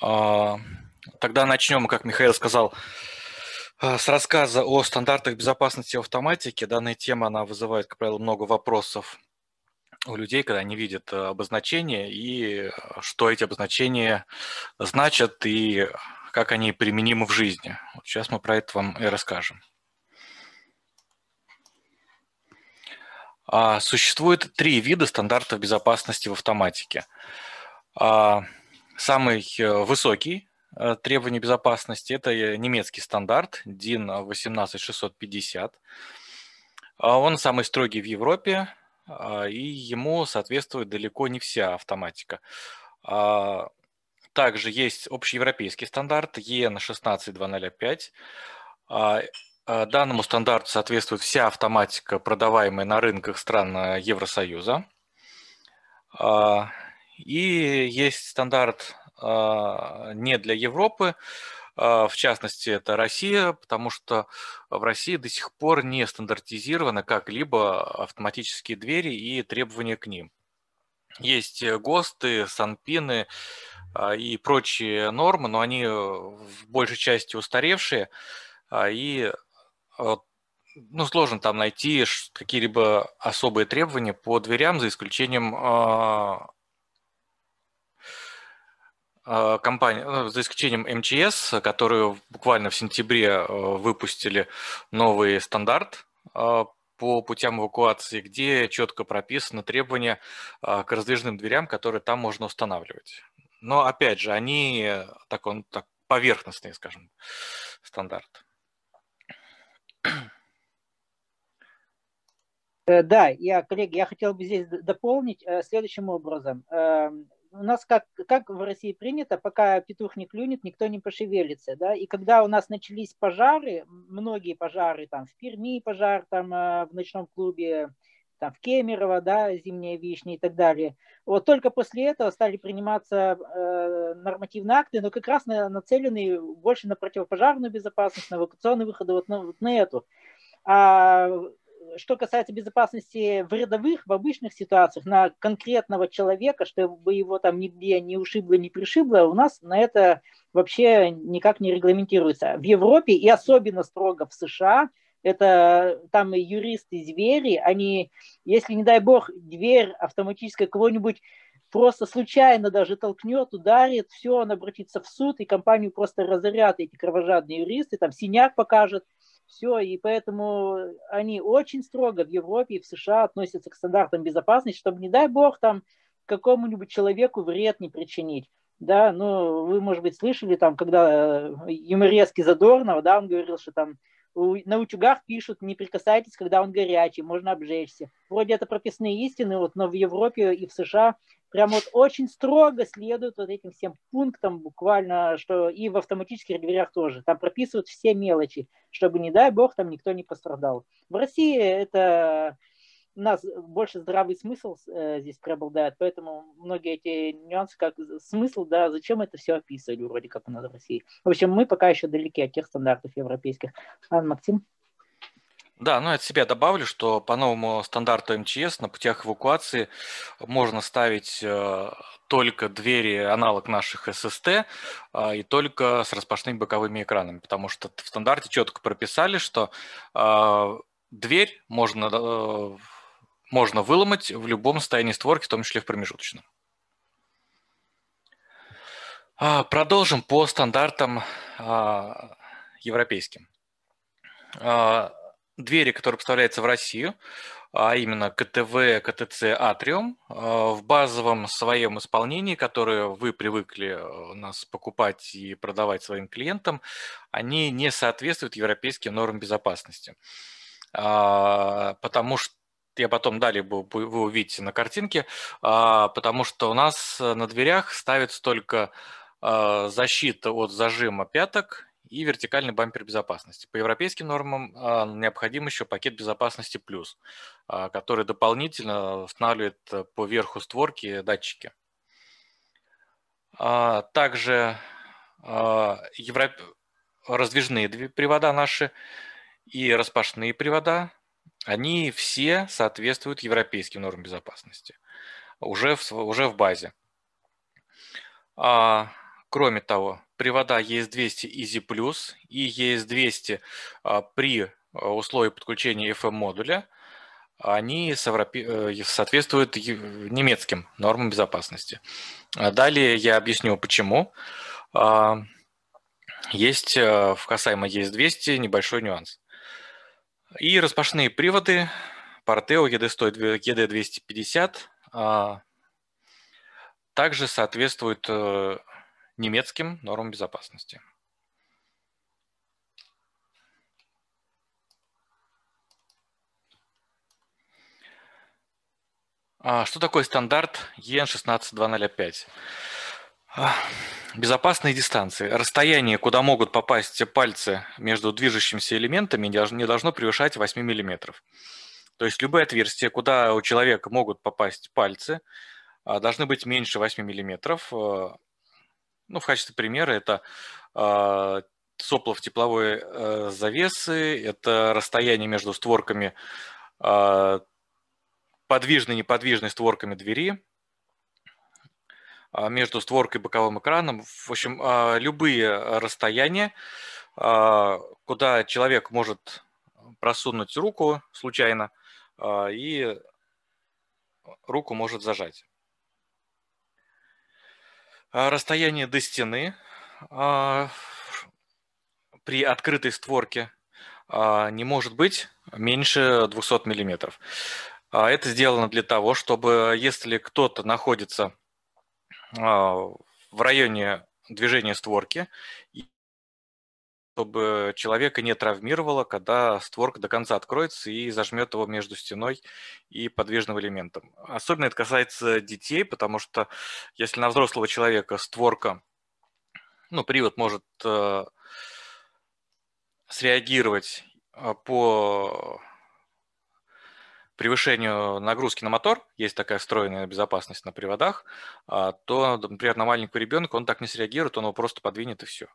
А, тогда начнем, как Михаил сказал, а, с рассказа о стандартах безопасности в автоматике. Данная тема, она вызывает, как правило, много вопросов у людей, когда они видят э, обозначения и э, что эти обозначения значат и как они применимы в жизни. Вот сейчас мы про это вам и расскажем. А, существует три вида стандартов безопасности в автоматике. Самый э, высокий э, требование безопасности – это э, немецкий стандарт DIN 18650. А он самый строгий в Европе, а, и ему соответствует далеко не вся автоматика. А, также есть общеевропейский стандарт EN 16205. Данному стандарту соответствует вся автоматика, продаваемая на рынках стран Евросоюза. И есть стандарт а, не для Европы, а, в частности, это Россия, потому что в России до сих пор не стандартизированы как-либо автоматические двери и требования к ним. Есть э, ГОСТы, Санпины а, и прочие нормы, но они э, в большей части устаревшие, и ну, сложно там найти какие-либо особые требования по дверям, за исключением а, компания, ну, за исключением МЧС, которую буквально в сентябре э, выпустили новый стандарт а, по путям эвакуации, где четко прописаны требования а, к раздвижным дверям, которые там можно устанавливать. Но опять же, они так, он, так поверхностные, скажем, стандарт. Э, да, я, коллеги, я хотел бы здесь дополнить э, следующим образом эм, у нас как, как в России принято, пока петух не клюнет, никто не пошевелится, да, и когда у нас начались пожары, многие пожары, там, в Перми пожар, там, э, в ночном клубе, там, в Кемерово, да, зимняя вишня и так далее. Вот только после этого стали приниматься э, нормативные акты, но как раз на, нацеленные больше на противопожарную безопасность, на эвакуационные выходы, вот на, ну, вот на эту. А что касается безопасности в рядовых, в обычных ситуациях, на конкретного человека, чтобы его там нигде не ушибло, не пришибло, у нас на это вообще никак не регламентируется. В Европе и особенно строго в США это там юристы звери, они, если, не дай бог, дверь автоматическая кого-нибудь просто случайно даже толкнет, ударит, все, он обратится в суд, и компанию просто разорят эти кровожадные юристы, там синяк покажет, все, и поэтому они очень строго в Европе и в США относятся к стандартам безопасности, чтобы, не дай бог, там какому-нибудь человеку вред не причинить. Да, ну, вы, может быть, слышали, там, когда э, юморески Задорнова, да, он говорил, что там на утюгах пишут, не прикасайтесь, когда он горячий, можно обжечься. Вроде это прописные истины, вот, но в Европе и в США прям вот очень строго следуют вот этим всем пунктам буквально, что и в автоматических дверях тоже. Там прописывают все мелочи, чтобы, не дай бог, там никто не пострадал. В России это у нас больше здравый смысл э, здесь преобладает, поэтому многие эти нюансы, как смысл, да, зачем это все описывали вроде как у нас в России. В общем, мы пока еще далеки от тех стандартов европейских. Ан Максим? Да, ну от себя добавлю, что по новому стандарту МЧС на путях эвакуации можно ставить э, только двери аналог наших ССТ а, и только с распашными боковыми экранами, потому что в стандарте четко прописали, что а, дверь можно, э, можно выломать в любом состоянии створки, в том числе в промежуточном. А, продолжим по стандартам европейским двери, которые поставляются в Россию, а именно КТВ, КТЦ, Атриум, э, в базовом своем исполнении, которое вы привыкли у э, нас покупать и продавать своим клиентам, они не соответствуют европейским нормам безопасности. А, потому что я потом далее вы увидите на картинке, а, потому что у нас э, на дверях ставится только защита от зажима пяток и вертикальный бампер безопасности. По европейским нормам а, необходим еще пакет безопасности плюс, а, который дополнительно устанавливает э, по верху створки датчики. А, также европ... раздвижные привода наши и распашные привода, они все соответствуют европейским нормам безопасности уже в, уже в базе. Кроме того, привода ES200 Easy Plus и ES200 а, при а, условии подключения FM-модуля, они э, соответствуют немецким нормам безопасности. А далее я объясню, почему. Есть э, в касаемо ES200 небольшой нюанс. И распашные приводы Porteo ED100 ED250 также соответствуют э, немецким нормам безопасности. А, что такое стандарт ЕН-16205? А, безопасные дистанции. Расстояние, куда могут попасть пальцы между движущимися элементами, не должно превышать 8 мм. То есть любые отверстия, куда у человека могут попасть пальцы, а, должны быть меньше 8 мм, ну, в качестве примера это э, а, соплов тепловой э, завесы, это расстояние между створками, э, а, подвижной-неподвижной створками двери, а, между створкой и боковым экраном. В общем, э, любые расстояния, э, куда человек может просунуть руку случайно э, и руку может зажать. А, расстояние до стены а, при открытой створке а, не может быть меньше 200 миллиметров. Это сделано для того, чтобы если кто-то находится в районе движения створки чтобы человека не травмировало, когда створка до конца откроется и зажмет его между стеной и подвижным элементом. Особенно это касается детей, потому что если на взрослого человека створка, ну, привод может э, среагировать э, по превышению нагрузки на мотор, есть такая встроенная безопасность на приводах, а то, например, на маленького ребенка он так не среагирует, он его просто подвинет и все.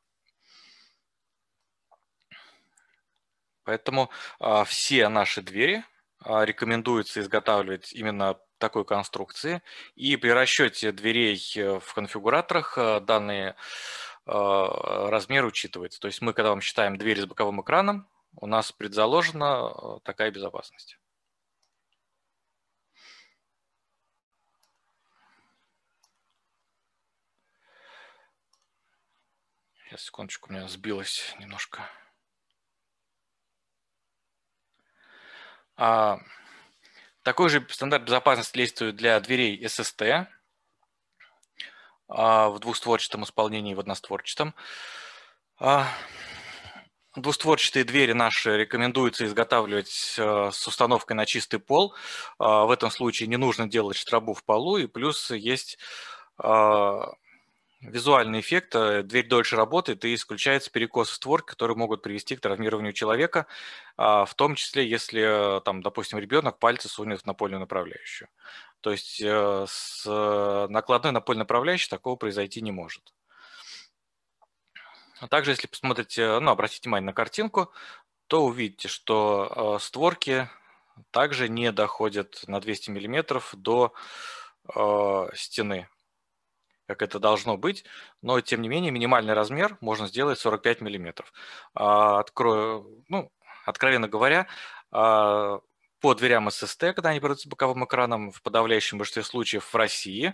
Поэтому а, все наши двери а, рекомендуется изготавливать именно такой конструкции. И при расчете дверей э, в конфигураторах э, данные а, размер учитывается. То есть мы, когда вам считаем двери с боковым экраном, у нас предзаложена э, такая безопасность. Сейчас, секундочку, у меня сбилось немножко. А, такой же стандарт безопасности действует для дверей SST а, в двухстворчатом исполнении и в одностворчатом. А, двустворчатые двери наши рекомендуется изготавливать э, с установкой на чистый пол. В этом случае не нужно делать штрабу в полу, и плюс есть визуальный эффект, э, дверь дольше работает и исключается перекос в створке, которые могут привести к травмированию человека, а, в том числе, если, э, там, допустим, ребенок пальцы сунет в напольную направляющую. То есть э, с накладной напольной направляющей такого произойти не может. А также, если посмотрите, ну, обратите внимание на картинку, то увидите, что створки также не доходят на 200 мм до стены как это должно быть, но тем не менее минимальный размер можно сделать 45 миллиметров. А, Открою, ну, откровенно говоря, а, по дверям ССТ, когда они продаются боковым экраном, в подавляющем большинстве случаев в России,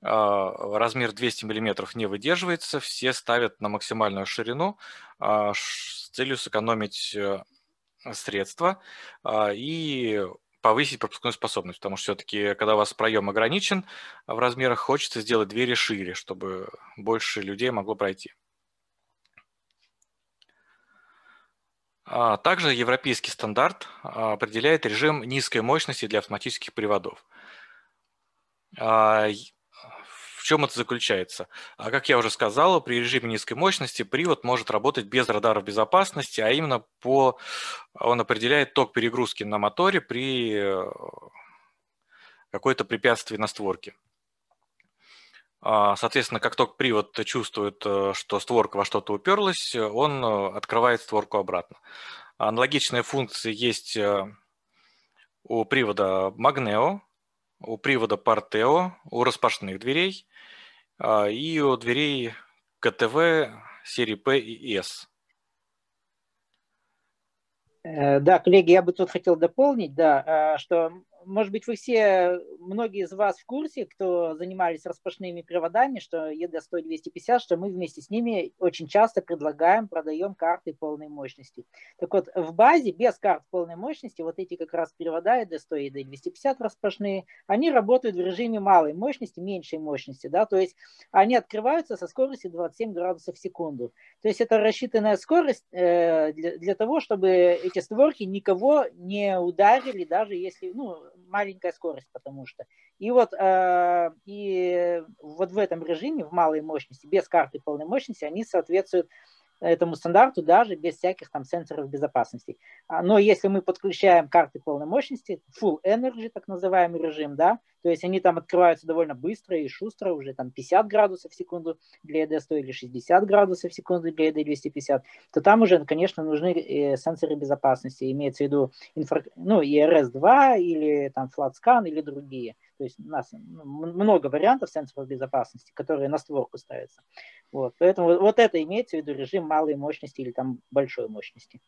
а, размер 200 миллиметров не выдерживается, все ставят на максимальную ширину с целью сэкономить э, средства и повысить пропускную способность, потому что все-таки, когда у вас проем ограничен в размерах, хочется сделать двери шире, чтобы больше людей могло пройти. А, также европейский стандарт а, определяет режим низкой мощности для автоматических приводов. А, в чем это заключается? А как я уже сказал, при режиме низкой мощности привод может работать без радаров безопасности, а именно по он определяет ток перегрузки на моторе при э, какое-то препятствие на створке. А, соответственно, как только привод чувствует, э, что створка во что-то уперлась, он э, открывает створку обратно. Аналогичные функции есть у привода Magneo, у привода Parteo, у распашных дверей. А, и у дверей КТВ серии П и С. Э, да, коллеги, я бы тут хотел дополнить, да, э, что может быть, вы все, многие из вас в курсе, кто занимались распашными приводами, что ED100 250, что мы вместе с ними очень часто предлагаем, продаем карты полной мощности. Так вот, в базе без карт полной мощности вот эти как раз привода ED100 и ED250 распашные, они работают в режиме малой мощности, меньшей мощности, да, то есть они открываются со скоростью 27 градусов в секунду. То есть это рассчитанная скорость э, для, для того, чтобы эти створки никого не ударили, даже если, ну, маленькая скорость, потому что. И вот, э, и вот в этом режиме, в малой мощности, без карты полной мощности, они соответствуют этому стандарту даже без всяких там сенсоров безопасности. А, но если мы подключаем карты полной мощности, full energy, так называемый режим, да, то есть они там открываются довольно быстро и шустро, уже там 50 градусов в секунду для ED100 или 60 градусов в секунду для ED250, то там уже, конечно, нужны э, сенсоры безопасности, имеется в виду инфра... ну, ERS-2 или там FlatScan или другие. То есть у нас ну, много вариантов сенсоров безопасности, которые на створку ставятся. Вот. Поэтому вот это имеется в виду режим малой мощности или там большой мощности.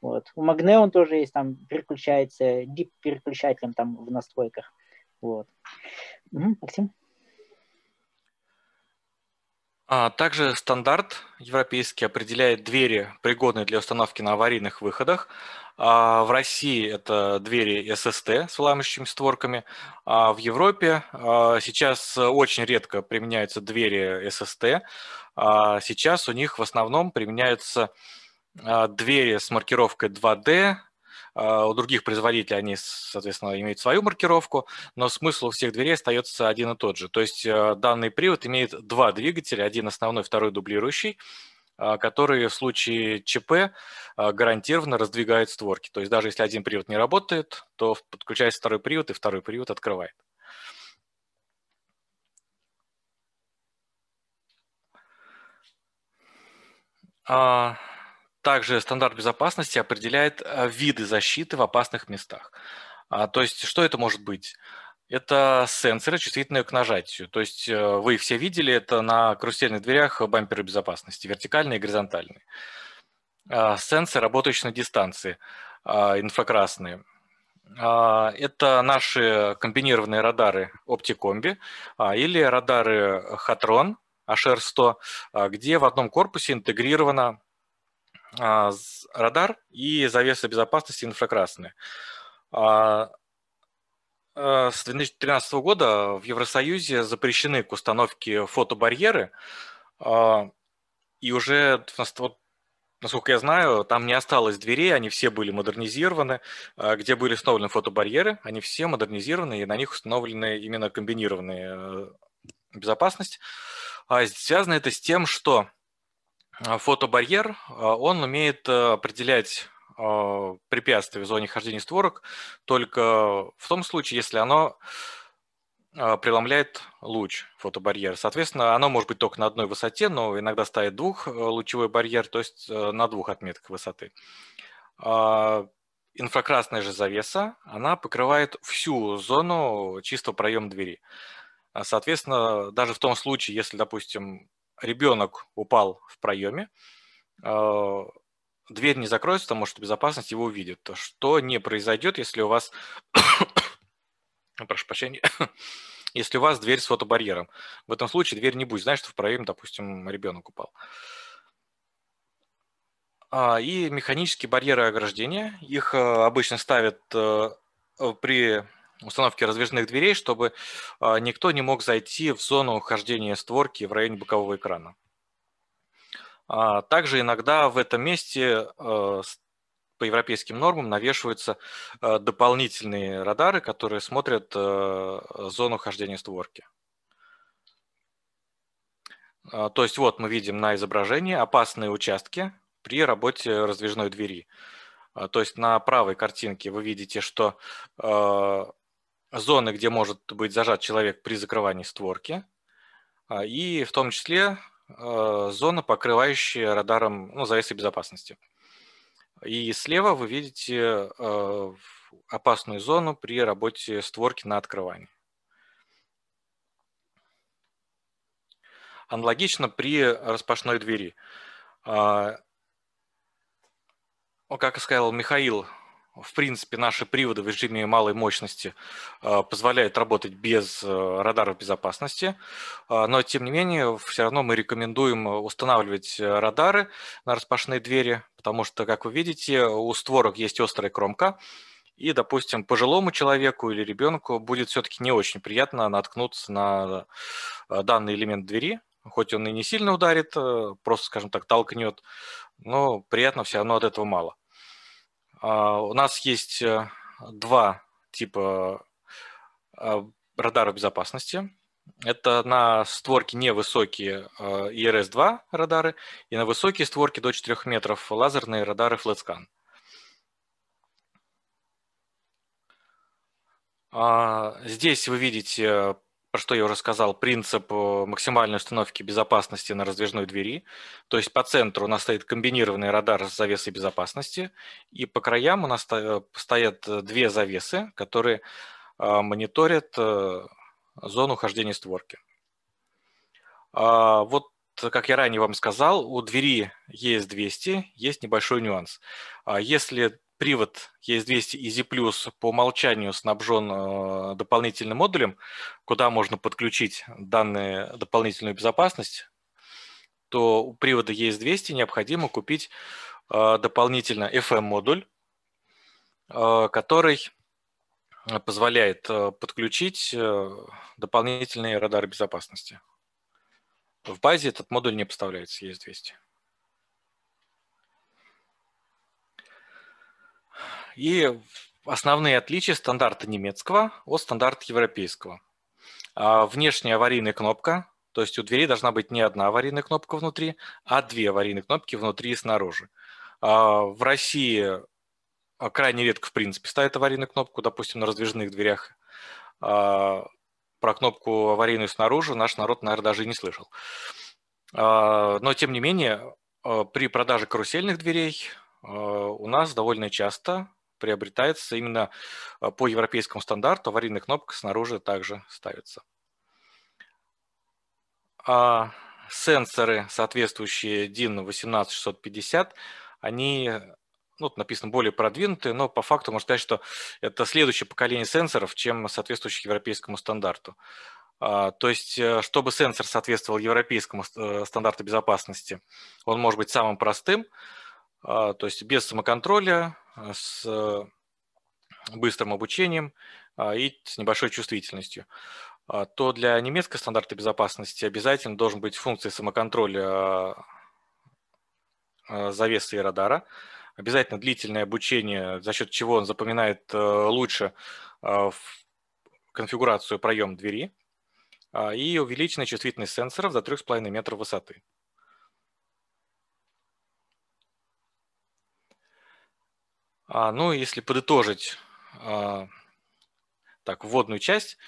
Вот. У Magneon тоже есть там переключается, дип переключателем там в настройках. Вот. Угу, а также стандарт европейский определяет двери, пригодные для установки на аварийных выходах. А в России это двери ССТ с выламывающими створками. а В Европе а, сейчас очень редко применяются двери ССТ. Сейчас у них в основном применяются двери с маркировкой 2D, а, у других производителей они, соответственно, имеют свою маркировку, но смысл у всех дверей остается один и тот же. То есть а, данный привод имеет два двигателя, один основной, второй дублирующий, а, которые в случае ЧП гарантированно раздвигают створки. То есть даже если один привод не работает, то подключается второй привод, и второй привод открывает. А, также стандарт безопасности определяет э, виды защиты в опасных местах. А, то есть что это может быть? Это сенсоры, чувствительные к нажатию. То есть э, вы все видели, это на карусельных дверях бамперы безопасности, вертикальные и горизонтальные. А, сенсоры, работающие на дистанции, а, инфракрасные. Это наши комбинированные радары OptiCombi или радары Хатрон HR100, где в одном корпусе интегрировано а, радар и завесы безопасности инфракрасные. А, э, с 2013 года в Евросоюзе запрещены к установке фотобарьеры, а, и уже, насколько я знаю, там не осталось дверей, они все были модернизированы. Где были установлены фотобарьеры, они все модернизированы, и на них установлены именно комбинированные э, безопасность. Связано это с тем, что а, фотобарьер, а, он умеет а, определять препятствия в зоне хождения створок только в том случае, если оно преломляет луч фотобарьер. Соответственно, оно может быть только на одной высоте, но иногда ставит двухлучевой барьер, то есть на двух отметках высоты. Инфракрасная же завеса, она покрывает всю зону чистого проема двери. Соответственно, даже в том случае, если, допустим, ребенок упал в проеме, э, дверь не закроется, потому что безопасность его увидит. Что не произойдет, если у вас... Ну, прошу прощения. если у вас дверь с фотобарьером. В этом случае дверь не будет знать, что в проеме, допустим, ребенок упал. А, и механические барьеры ограждения. Их э, обычно ставят э, при установки раздвижных дверей, чтобы а, никто не мог зайти в зону хождения створки в районе бокового экрана. А, также иногда в этом месте а, по европейским нормам навешиваются дополнительные радары, которые смотрят зону хождения створки. То есть вот мы видим на изображении опасные участки при работе раздвижной двери. То есть на правой картинке вы видите, что зоны, где может быть зажат человек при закрывании створки, а, и в том числе а, зона, покрывающая радаром ну, завесы безопасности. И слева вы видите а, опасную зону при работе створки на открывании. Аналогично при распашной двери. Как сказал Михаил, в принципе, наши приводы в режиме малой мощности э, позволяют работать без э, радаров безопасности, э, но, тем не менее, все равно мы рекомендуем устанавливать радары на распашные двери, потому что, как вы видите, у створок есть острая кромка, и, допустим, пожилому человеку или ребенку будет все-таки не очень приятно наткнуться на данный элемент двери, хоть он и не сильно ударит, просто, скажем так, толкнет, но приятно все равно от этого мало. А, у нас есть э, два типа э, радаров безопасности. Это на створке невысокие ERS-2 э, радары и на высокие створки до 4 метров лазерные радары FlatScan. А, здесь вы видите про что я уже сказал, принцип э, максимальной установки безопасности на раздвижной двери. То есть по центру у нас стоит комбинированный радар с завесой безопасности, и по краям у нас э, стоят э, две завесы, которые мониторят зону хождения створки. А, вот как я ранее вам сказал, у двери есть 200 есть небольшой нюанс. А если привод ES200 Easy Plus по умолчанию снабжен э, дополнительным модулем, куда можно подключить данные дополнительную безопасность, то у привода ES200 необходимо купить э, дополнительно FM-модуль, эм э, который позволяет подключить дополнительные радары безопасности. В базе этот модуль не поставляется ES200. И основные отличия стандарта немецкого от стандарта европейского. А, внешняя аварийная кнопка, то есть у двери должна быть не одна аварийная кнопка внутри, а две аварийные кнопки внутри и снаружи. А, в России а, крайне редко, в принципе, ставят аварийную кнопку, допустим, на раздвижных дверях. Про кнопку аварийную снаружи наш народ, наверное, даже и не слышал. Но, тем не менее, при продаже карусельных дверей у нас довольно часто приобретается именно а, по европейскому стандарту, аварийная кнопка снаружи также ставится. А сенсоры, соответствующие DIN 18650, они ну, вот написано более продвинутые, но по факту можно сказать, что это следующее поколение сенсоров, чем соответствующих европейскому стандарту. А, то есть, э, чтобы сенсор соответствовал европейскому э, стандарту безопасности, он может быть самым простым, а, то есть без самоконтроля, а, с э, быстрым обучением а, и с небольшой чувствительностью, то для немецкого стандарта безопасности обязательно должен быть функция самоконтроля завесы и радара, обязательно длительное обучение, за счет чего он запоминает э, лучше конфигурацию проем двери и увеличенная чувствительность сенсоров до 3,5 метра высоты. А, ну, если подытожить а, так, вводную часть,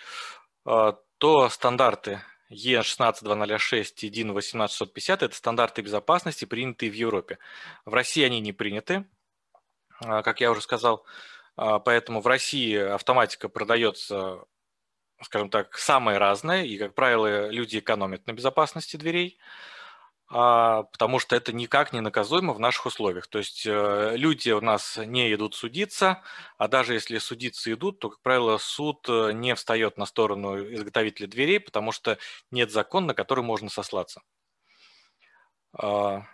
а, то стандарты Е16206 и DIN18650 – это стандарты безопасности, принятые в Европе. В России они не приняты, как я уже сказал, поэтому в России автоматика продается, скажем так, самая разная, и, как правило, люди экономят на безопасности дверей – а, потому что это никак не наказуемо в наших условиях. То есть э, люди у нас не идут судиться, а даже если судиться идут, то, как правило, суд э, не встает на сторону изготовителя дверей, потому что нет закона, на который можно сослаться. А,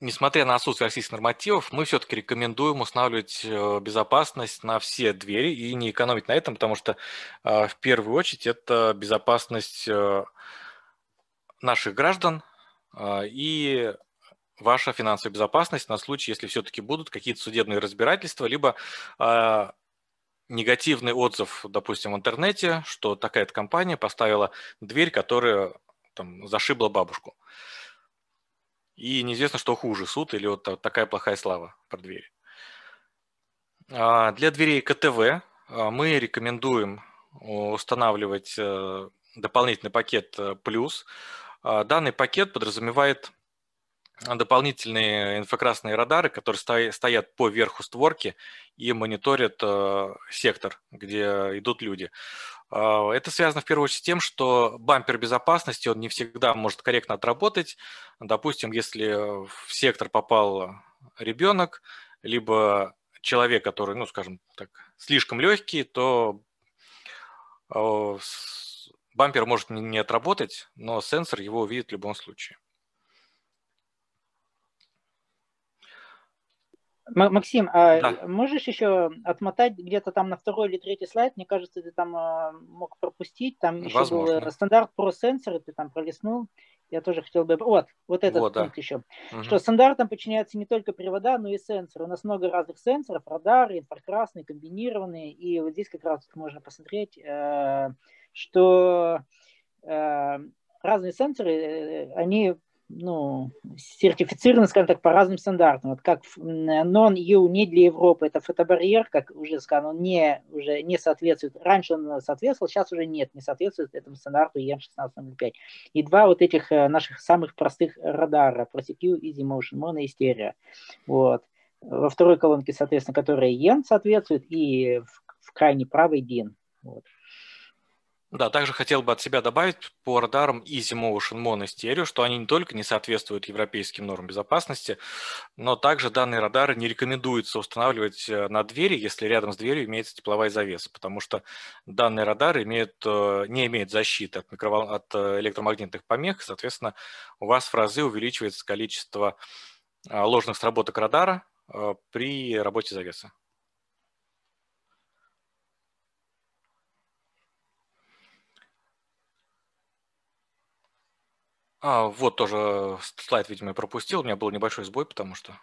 несмотря на отсутствие российских нормативов, мы все-таки рекомендуем устанавливать э, безопасность на все двери и не экономить на этом, потому что э, в первую очередь это безопасность э, наших граждан и ваша финансовая безопасность на случай, если все-таки будут какие-то судебные разбирательства, либо негативный отзыв, допустим, в интернете, что такая-то компания поставила дверь, которая там, зашибла бабушку. Uh, и неизвестно, что хуже, суд или вот такая плохая слава про двери. А, для дверей КТВ а, мы рекомендуем э, устанавливать э, дополнительный пакет э, «Плюс». А, данный пакет подразумевает дополнительные инфракрасные радары, которые стоят по верху створки и мониторят сектор, где идут люди. А, это связано в первую очередь с тем, что бампер безопасности, он не всегда может корректно отработать. Допустим, если в сектор попал ребенок, либо человек, который, ну, скажем так, слишком легкий, то а, бампер может не отработать, но сенсор его увидит в любом случае. Максим, а да. Э, можешь еще отмотать где-то там на второй или третий слайд? Мне кажется, ты там а, мог пропустить. Там еще Возможно. был стандарт про сенсоры, ты там пролистнул. Я тоже хотел бы... Вот, вот этот вот, пункт да. еще. Угу. Что стандартам подчиняются не только привода, но и сенсоры. У нас много разных сенсоров, радары, инфракрасные, комбинированные. И вот здесь как раз можно посмотреть, э, что э, разные сенсоры, они ну, сертифицированы, скажем так, по разным стандартам. Вот как non-EU не для Европы, это фотобарьер, как уже сказано, он не, уже не соответствует. Раньше он соответствовал, сейчас уже нет, не соответствует этому стандарту EM1605. И два вот этих э, наших самых простых радара, ProCQ, Easy Motion, Mono и Stereo. Вот. Во второй колонке, соответственно, которая EM соответствует, и в, в крайне правой DIN. Вот. Да, также хотел бы от себя добавить по радарам Easy Motion Mono Stereo, что они не только не соответствуют европейским нормам безопасности, но также данные радары не рекомендуется устанавливать э, на двери, если рядом с дверью имеется тепловая завеса, потому что данные радары имеют, э, не имеют защиты от, микровол... от э, электромагнитных помех, и, соответственно, у вас в разы увеличивается количество ложных сработок радара при работе завеса. А, вот тоже слайд, видимо, я пропустил. У меня был небольшой сбой, потому что...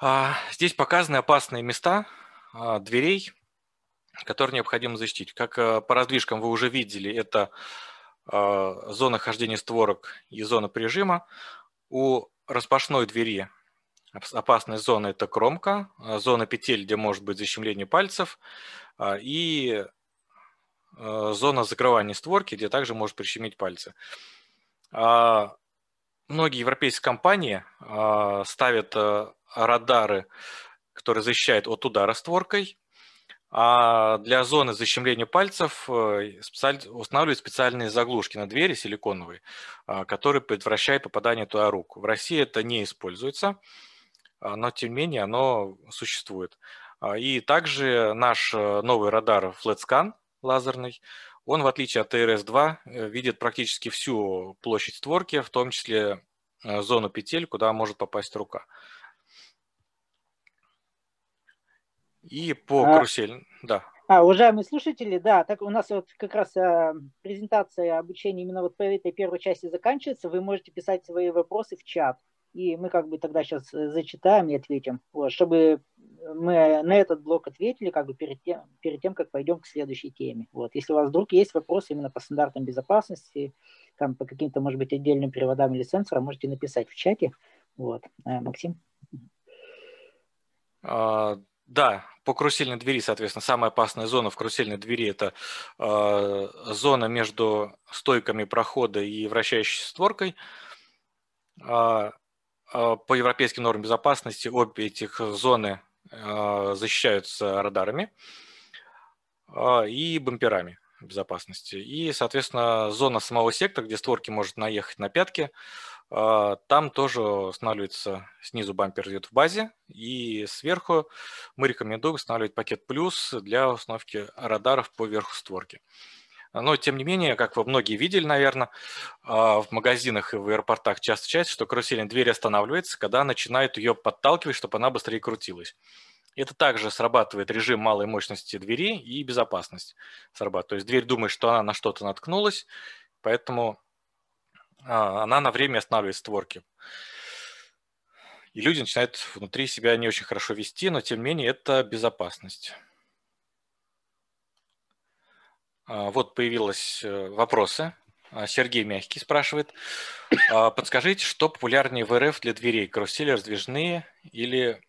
А, здесь показаны опасные места а, дверей, которые необходимо защитить. Как а, по раздвижкам вы уже видели, это а, зона хождения створок и зона прижима. У распашной двери опасная зона – это кромка, а, зона петель, где может быть защемление пальцев, а, и э, зона закрывания створки, где также может прищемить пальцы. А, многие европейские компании а, ставят а, радары, которые защищают от удара створкой, а для зоны защемления пальцев э, устанавливают специальные заглушки на двери силиконовые, которые предотвращают попадание туда рук. В России это не используется, но тем не менее оно существует. И также наш э, новый радар FlatScan лазерный – он, в отличие от TRS-2, э, видит практически всю площадь створки, в том числе э, зону петель, куда может попасть рука. И по а, карусель, да. А, уважаемые слушатели, да, так у нас вот как раз а, презентация обучения именно вот по этой первой части заканчивается. Вы можете писать свои вопросы в чат и мы как бы тогда сейчас э, зачитаем и ответим, вот, чтобы мы на этот блок ответили как бы перед тем, перед тем, как пойдем к следующей теме. Вот. Если у вас вдруг есть вопросы именно по стандартам безопасности, там по каким-то, может быть, отдельным приводам или сенсорам, можете написать в чате. Вот. Э, Максим? А, да, по карусельной двери, соответственно, самая опасная зона в карусельной двери – это э, зона между стойками прохода и вращающейся створкой. А, а, по европейским нормам безопасности обе этих зоны а, защищаются радарами а, и бамперами безопасности. И, соответственно, зона самого сектора, где створки может наехать на пятки, там тоже устанавливается снизу бампер идет в базе, и сверху мы рекомендуем устанавливать пакет плюс для установки радаров по верху створки. Но, тем не менее, как вы многие видели, наверное, а, в магазинах и в аэропортах часто часть, что карусельная дверь останавливается, когда начинают ее подталкивать, чтобы она быстрее крутилась. Это также срабатывает режим малой мощности двери и безопасность срабатывает. То есть дверь думает, что она на что-то наткнулась, поэтому а, она на время останавливает створки. И люди начинают внутри себя не очень хорошо вести, но тем не менее это безопасность. А, вот появились э, вопросы. А, Сергей Мягкий спрашивает. А, подскажите, что популярнее в РФ для дверей? Карусели раздвижные или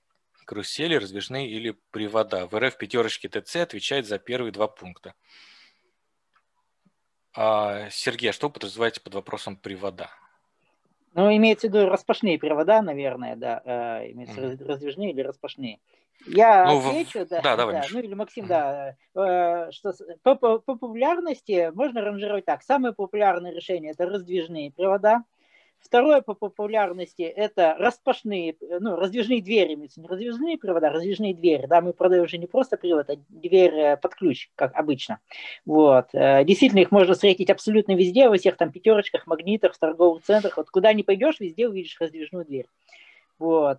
карусели раздвижные или привода? В РФ пятерочки ТЦ отвечает за первые два пункта. Сергей, а что подразумеваете под вопросом привода? Ну, имеется в виду распашные привода, наверное, да. Э, имеется mm. раздвижные или распашные. Uh, я ну, отвечу, в... да, да, давай, да. ну или Максим, да, э, что по, по, популярности можно ранжировать так. Самое популярное решение – это раздвижные привода. Второе по популярности – это распашные, ну, раздвижные двери, не раздвижные привода, а раздвижные двери. Да, мы продаем уже не просто привод, а дверь э, под ключ, как обычно. Вот. Э, действительно, их можно встретить абсолютно везде, во всех там пятерочках, магнитах, в торговых центрах. Вот куда не пойдешь, везде увидишь раздвижную дверь. Вот.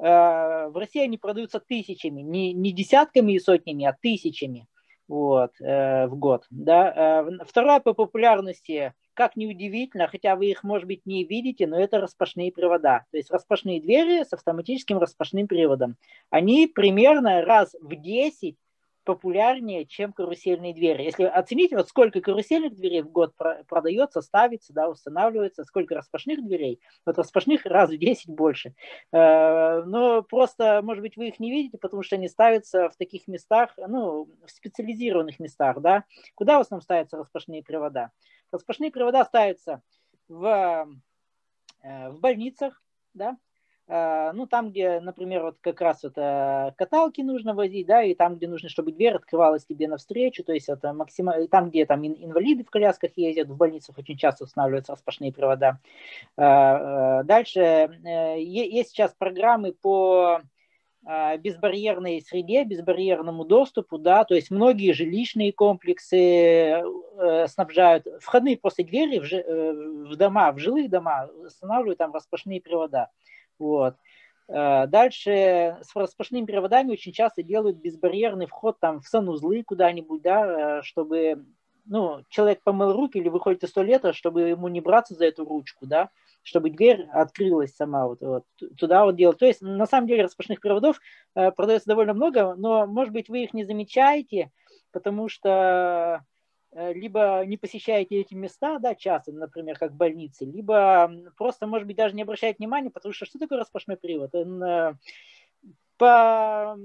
Э, в России они продаются тысячами, не, не десятками и сотнями, а тысячами вот, э, в год. Да? Э, вторая по популярности, как ни удивительно, хотя вы их, может быть, не видите, но это распашные привода. То есть распашные двери с автоматическим распашным приводом. Они примерно раз в 10 популярнее, чем карусельные двери. Если оценить, вот сколько карусельных дверей в год продается, ставится, да, устанавливается, сколько распашных дверей, вот распашных раз в 10 больше. Э, но просто, может быть, вы их не видите, потому что они ставятся в таких местах, ну, в специализированных местах, да, куда в основном ставятся распашные привода. Распашные привода ставятся в, э, в больницах, да, Э, ну, там, где, например, вот как раз вот э, каталки нужно возить, да, и там, где нужно, чтобы дверь открывалась тебе навстречу, то есть это максимально, там, где там инвалиды в колясках ездят, в больницах очень часто устанавливаются распашные провода. Э, дальше есть сейчас программы по безбарьерной среде, безбарьерному доступу, да, то есть многие жилищные комплексы снабжают входные просто двери в, ж, в дома, в жилые дома устанавливают там распашные провода. Вот. Э, дальше с распашными проводами очень часто делают безбарьерный вход там в санузлы куда-нибудь, да, э, чтобы ну, человек помыл руки или выходит из туалета, чтобы ему не браться за эту ручку, да, чтобы дверь открылась сама вот, вот туда вот делать. То есть на самом деле распашных проводов э, продается довольно много, но может быть вы их не замечаете, потому что Э, либо не посещаете эти места да, часто, например, как больницы, либо просто, может быть, даже не обращаете внимания, потому что что такое распашной привод? Он э, по,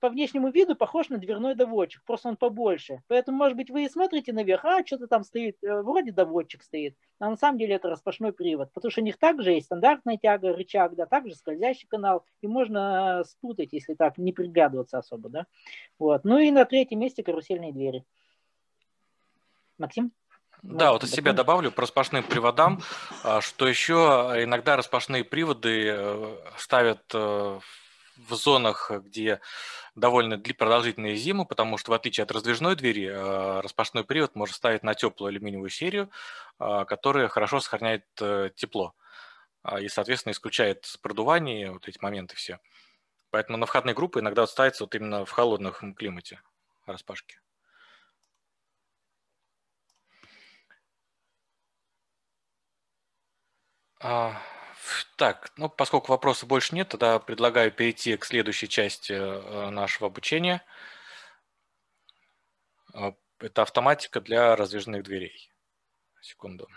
по внешнему виду похож на дверной доводчик, просто он побольше. Поэтому, может быть, вы и смотрите наверх, а что-то там стоит, э, вроде доводчик стоит, а на самом деле это распашной привод, потому что у них также есть стандартная тяга, рычаг, да, также скользящий канал, и можно спутать, если так, не приглядываться особо, да. Вот. Ну и на третьем месте карусельные двери. Максим? Да, вот от себя добавлю про распашные приводам, а, что еще э, иногда распашные приводы э, ставят э, в зонах, где довольно продолжительные зимы, потому что в отличие от раздвижной двери, распашной привод можно ставить на теплую алюминиевую серию, а, которая хорошо сохраняет тепло а, и, соответственно, исключает продувание, вот эти моменты все. Поэтому на входные группы иногда ставятся вот именно в холодном климате распашки. А, так, ну, поскольку вопросов больше нет, тогда предлагаю перейти к следующей части э, нашего обучения. Э, это автоматика для раздвижных дверей. Секунду.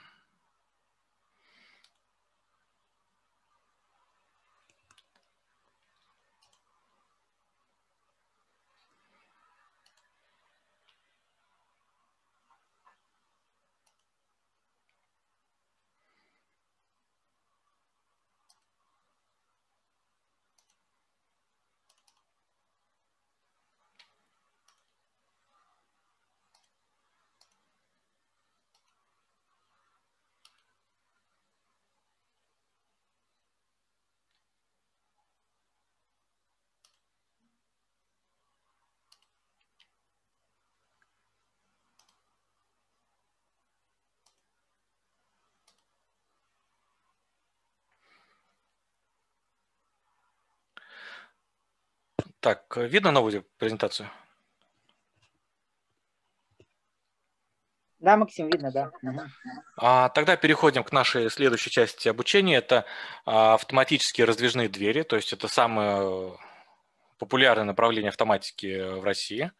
Так, э, видно на вводе презентацию? Да, Максим, видно, да. А, тогда переходим к нашей следующей части обучения. Это а, автоматические раздвижные двери, то есть это самое э, популярное направление автоматики в России.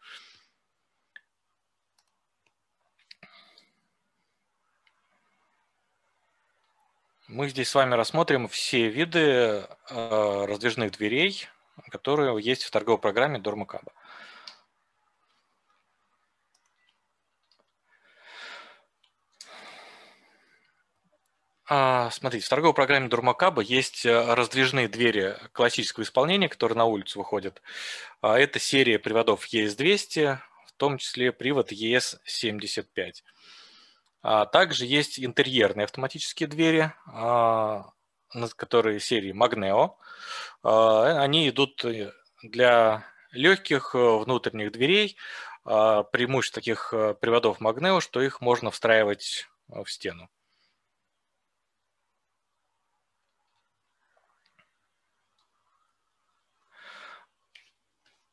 Мы здесь с вами рассмотрим все виды э, раздвижных дверей, которые есть в торговой программе Дормакаба. Смотрите, в торговой программе Дурмакаба есть э, раздвижные двери классического исполнения, которые на улицу выходят. А, это серия приводов ES200, в том числе привод ES75. А, также есть интерьерные автоматические двери, а, которые серии Magneo. А, они идут э, для легких э, внутренних дверей. А, Преимущество таких э, приводов Magneo, что их можно встраивать в стену.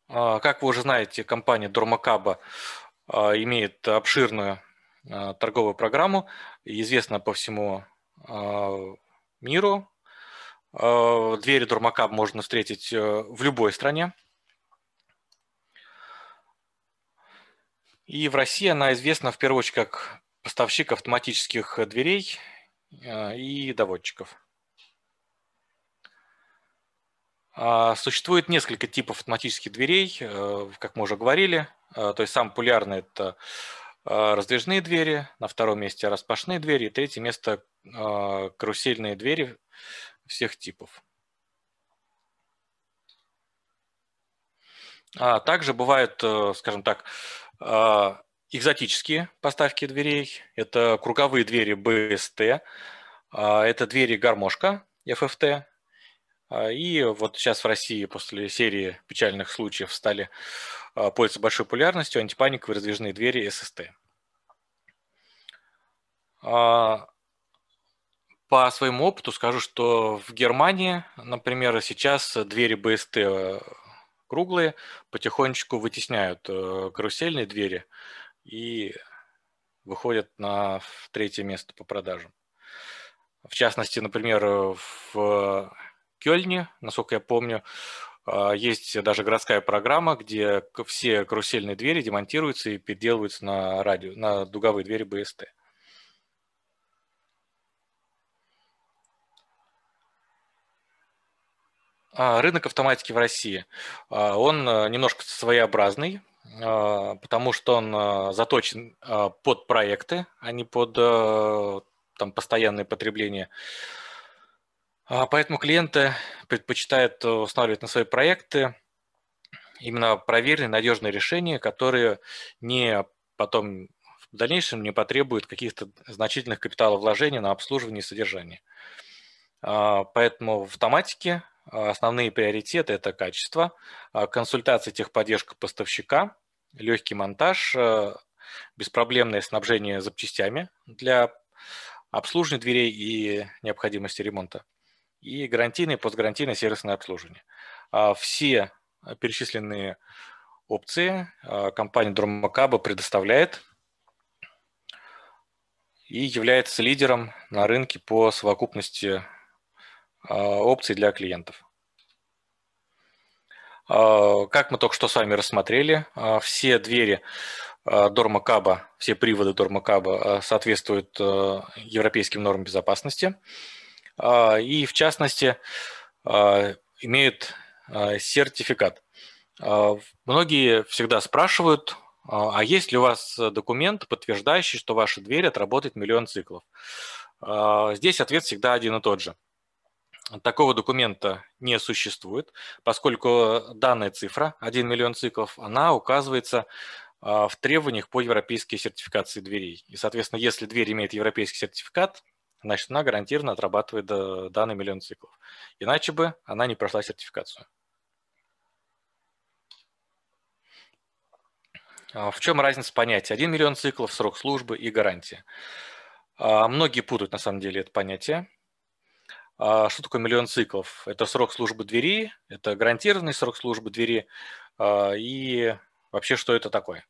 А, как вы уже знаете, компания Дормакаба имеет обширную торговую программу, известна по всему миру. Э, двери Дурмака можно встретить э, в любой стране. И в России она известна в первую очередь как поставщик автоматических дверей э, и доводчиков. А, существует несколько типов автоматических дверей, как мы уже говорили. То есть самый популярный – это Э, раздвижные двери, на втором месте распашные двери, и третье место э, карусельные двери всех типов. А также бывают, э, скажем так, экзотические поставки дверей. Это круговые двери БСТ, это двери гармошка FFT. И вот сейчас в России после серии печальных случаев стали а, пользуется большой популярностью антипаниковые раздвижные двери SST. А, по своему опыту скажу, что в Германии, например, сейчас двери БСТ э, круглые потихонечку вытесняют э, карусельные двери и выходят на третье место по продажам. В частности, например, в Кельне, насколько я помню, а, есть даже городская программа, где все карусельные двери демонтируются и переделываются на, радио, на дуговые двери БСТ. А, рынок автоматики в России, а, он э, немножко своеобразный, потому что он э, заточен под проекты, а не под э, там, постоянное потребление. А, поэтому клиенты предпочитают э, устанавливать на свои проекты именно проверенные, надежные решения, которые не потом в дальнейшем не потребуют каких-то значительных капиталовложений на обслуживание и содержание. А, поэтому в автоматике а, основные приоритеты – это качество, консультация, техподдержка поставщика, легкий монтаж, э, беспроблемное снабжение запчастями для обслуживания дверей и необходимости ремонта – и гарантийное и постгарантийное сервисное обслуживание. А все перечисленные опции а, компания Дромакаба предоставляет и является лидером на рынке по совокупности а, опций для клиентов. Как мы только что с вами рассмотрели, все двери Дормакаба, все приводы Дормакаба соответствуют европейским нормам безопасности. А, и, в частности, а, имеют а, сертификат. Многие всегда спрашивают, а есть ли у вас документ, подтверждающий, что ваша дверь отработает миллион циклов? Здесь ответ всегда один и тот же. Такого документа не существует, поскольку данная цифра, 1 миллион циклов, она указывается в требованиях по европейской сертификации дверей. И, соответственно, если дверь имеет европейский сертификат, значит, она гарантированно отрабатывает э, данный миллион циклов. Иначе бы она не прошла сертификацию. А, в чем разница понятия? 1 миллион циклов, срок службы и гарантия. А, многие путают, на самом деле, это понятие. А, что такое миллион циклов? Это срок службы двери, это гарантированный срок службы двери. И вообще, что это такое?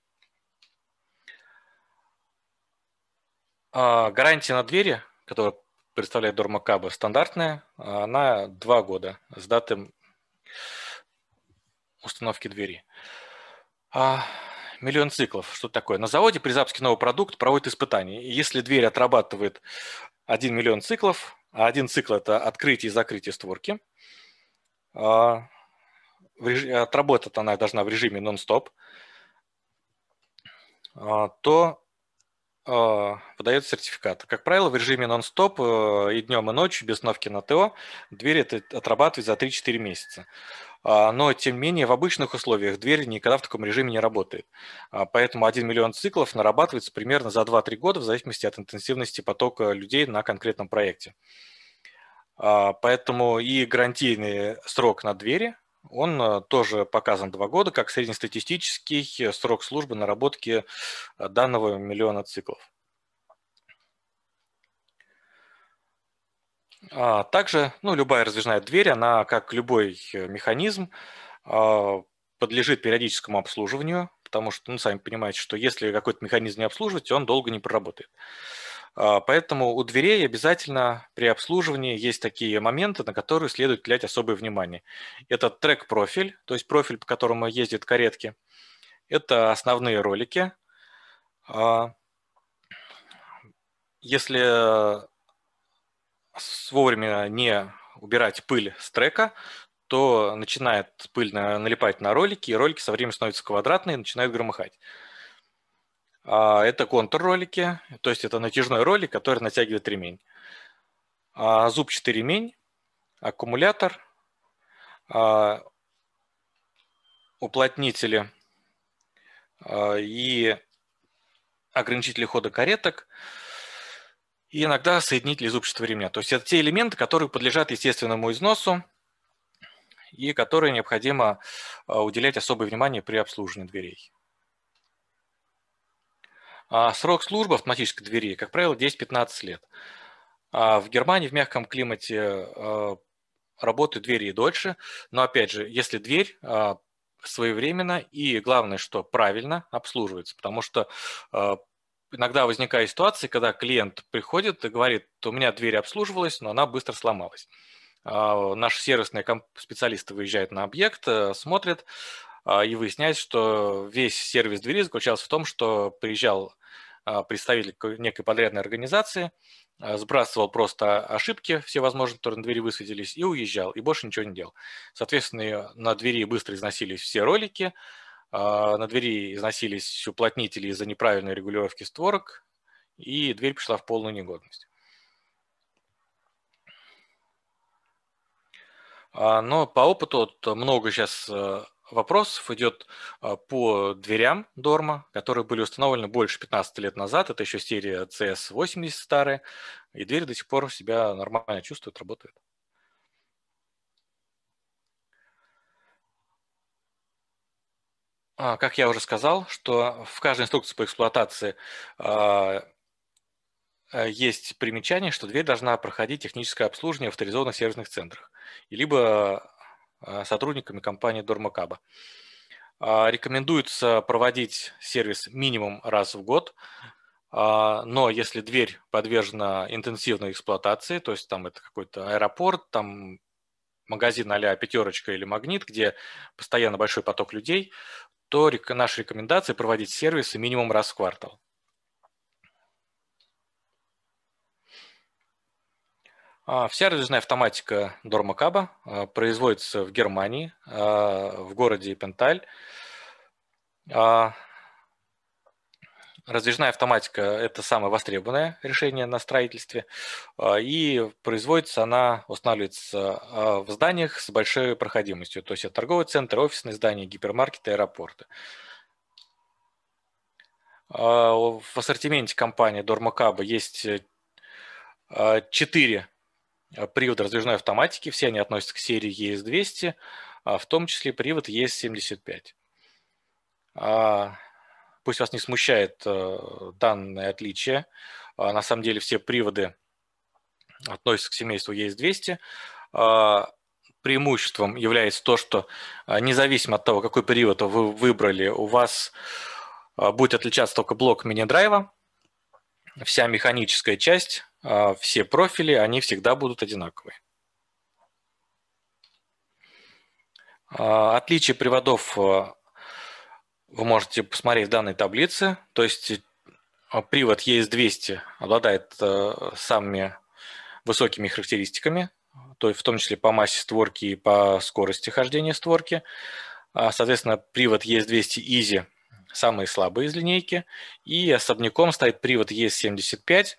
Гарантия на двери которая представляет Дормакаба, стандартная. А она два года с даты установки двери. А, миллион циклов. Что такое? На заводе при запуске нового продукта проводят испытания. И если дверь отрабатывает 1 миллион циклов, а один цикл – это открытие и закрытие створки, а, отработать она должна в режиме нон-стоп, а, то а, выдает сертификат. Как правило, в режиме нон-стоп э, и днем, и ночью, без новки на ТО, дверь это отрабатывает за 3-4 месяца. А, но, тем не менее, в обычных условиях дверь никогда в таком режиме не работает. А, поэтому 1 миллион циклов нарабатывается примерно за 2-3 года в зависимости от интенсивности потока людей на конкретном проекте. Поэтому и гарантийный срок на двери он э, тоже показан два года как среднестатистический э, срок службы наработки э, данного миллиона циклов. А также ну, любая раздвижная дверь, она, как любой механизм, а, подлежит периодическому обслуживанию, потому что, ну, сами понимаете, что если какой-то механизм не обслуживать, он долго не проработает. А, поэтому у дверей обязательно при обслуживании есть такие моменты, на которые следует уделять особое внимание. Это трек-профиль, то есть профиль, по которому ездят каретки. Это основные ролики. А, если вовремя не убирать пыль с трека, то начинает пыль налипать на ролики, и ролики со временем становятся квадратные и начинают громыхать. А, это контрролики, то есть это натяжной ролик, который натягивает ремень. А, зубчатый ремень, аккумулятор, а, уплотнители и ограничители хода кареток и иногда соединители зубчатого ремня. То есть это те элементы, которые подлежат естественному износу и которые необходимо уделять особое внимание при обслуживании дверей. А срок службы автоматической двери, как правило, 10-15 лет. А в Германии в мягком климате а, работают двери и дольше, но опять же, если дверь а, своевременно и главное, что правильно обслуживается, потому что иногда возникают ситуации, когда клиент приходит и говорит, у меня дверь обслуживалась, но она быстро сломалась. Наши сервисные специалисты выезжают на объект, э, смотрят, а, и выяснять, что весь сервис двери заключался в том, что приезжал а, представитель некой подрядной организации, а, сбрасывал просто ошибки все возможные, которые на двери высадились, и уезжал, и больше ничего не делал. Соответственно, на двери быстро износились все ролики, на двери износились уплотнители из-за неправильной регулировки створок, и дверь пришла в полную негодность. Но по опыту вот много сейчас вопросов идет а, по дверям Дорма, которые были установлены больше 15 лет назад. Это еще серия CS80 старые, и двери до сих пор себя нормально чувствуют, работают. А, как я уже сказал, что в каждой инструкции по эксплуатации а, есть примечание, что дверь должна проходить техническое обслуживание в авторизованных сервисных центрах, либо а, сотрудниками компании Дормакаба. А, рекомендуется проводить сервис минимум раз в год, а, но если дверь подвержена интенсивной эксплуатации, то есть там это какой-то аэропорт, там магазин а «Пятерочка» или «Магнит», где постоянно большой поток людей, то наши рекомендация проводить сервисы минимум раз в квартал. А, вся раздвижная автоматика Дормакаба а, производится в Германии, а, в городе Пенталь. Раздвижная автоматика – это самое востребованное решение на строительстве, и производится она, устанавливается в зданиях с большой проходимостью, то есть это торговые центры, офисные здания, гипермаркеты, аэропорты. В ассортименте компании Дормакаба есть четыре Э, привод раздвижной автоматики, все они относятся к серии ES200, а в том числе привод ES75. А, пусть вас не смущает э, данное отличие. А, на самом деле все приводы относятся к семейству ES200. Преимуществом является то, что э, независимо от того, какой привод вы выбрали, у вас будет отличаться только блок мини-драйва, вся механическая часть а все профили, они всегда будут одинаковые. А, отличие приводов э, вы можете посмотреть в данной таблице. То есть э, привод ES200 обладает э, самыми высокими характеристиками, то есть в том числе по массе створки и по скорости хождения створки. А, соответственно, привод ES200 Easy самый слабый из линейки. И особняком стоит привод ES75,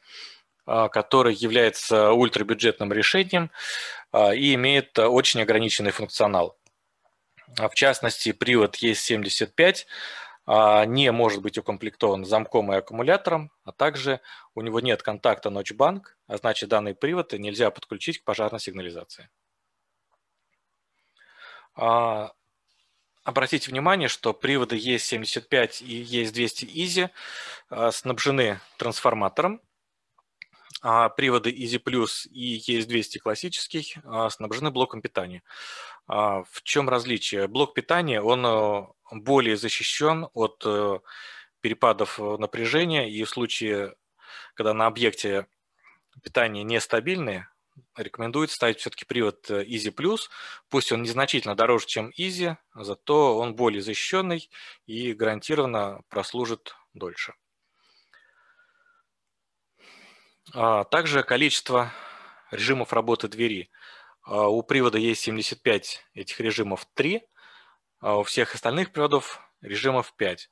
а, который является ультрабюджетным решением а, и имеет а, очень ограниченный функционал. В частности, привод E75 не может быть укомплектован замком и аккумулятором, а также у него нет контакта ночбанк, а значит данные приводы нельзя подключить к пожарной сигнализации. Обратите внимание, что приводы ES75 и ES200 Easy снабжены трансформатором, а, приводы Easy Plus и ES200 классический а, снабжены блоком питания. А, в чем различие? Блок питания, он э, более защищен от э, перепадов э, напряжения, и в случае, когда на объекте питание нестабильное, рекомендуется ставить все-таки привод Easy Plus. Пусть он незначительно дороже, чем Easy, зато он более защищенный и гарантированно прослужит дольше. А, также количество режимов работы двери. А, у привода есть 75, этих режимов 3, а у всех остальных приводов режимов 5.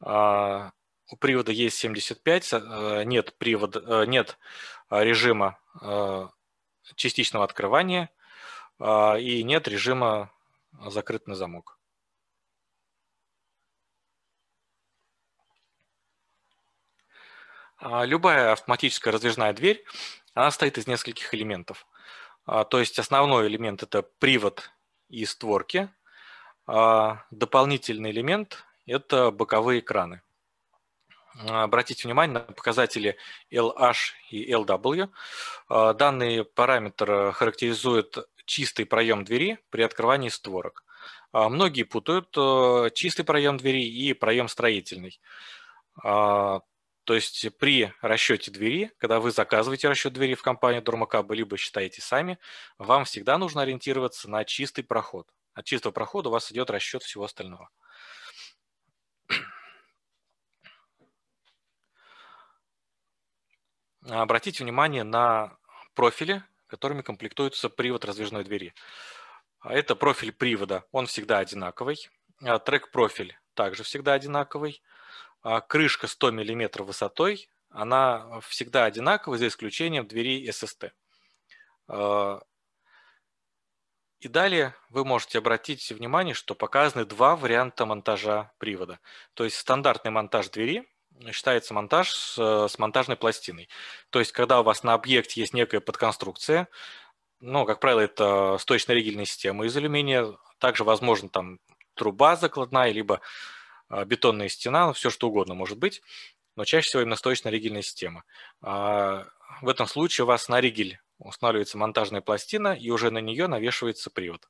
А, у привода есть 75, э, нет, привода, э, нет режима э, частичного открывания и нет режима закрыт на замок. А, любая автоматическая раздвижная дверь, она состоит из нескольких элементов. А, то есть основной элемент – это привод и створки. А, дополнительный элемент – это боковые экраны. Обратите внимание на показатели LH и LW. Данный параметр характеризует чистый проем двери при открывании створок. Многие путают э, чистый проем двери и проем строительный. То есть при расчете двери, когда вы заказываете расчет двери в компанию Дормакаба, либо считаете сами, вам всегда нужно ориентироваться на чистый проход. От чистого прохода у вас идет расчет всего остального. А, обратите внимание на профили, которыми комплектуется привод раздвижной двери. А, это профиль привода, он всегда одинаковый. А, трек-профиль также всегда одинаковый. А, крышка 100 мм высотой, она всегда одинакова, за исключением двери ССТ. А, и далее вы можете обратить внимание, что показаны два варианта монтажа привода. То есть стандартный монтаж двери э, считается монтаж с, э, с монтажной пластиной. То есть когда у вас на объекте есть некая подконструкция, ну, как правило, это сточно-ригельная система из алюминия, также возможно там труба закладная, либо а, бетонная стена, ну, все что угодно может быть, но чаще всего именно стоечно-ригельная система. А, в этом случае у вас на ригель устанавливается монтажная пластина, и уже на нее навешивается привод.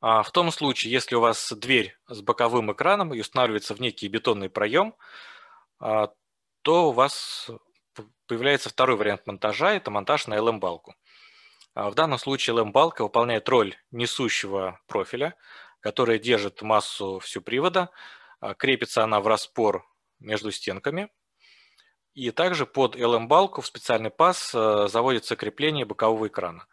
А, в том случае, если у вас дверь с боковым экраном и устанавливается в некий бетонный проем, то у вас появляется второй вариант монтажа – это монтаж на LM-балку. В данном случае LM-балка выполняет роль несущего профиля, которая держит массу всю привода. А, крепится она в распор между стенками. И также под LM-балку в специальный паз а, заводится крепление бокового экрана.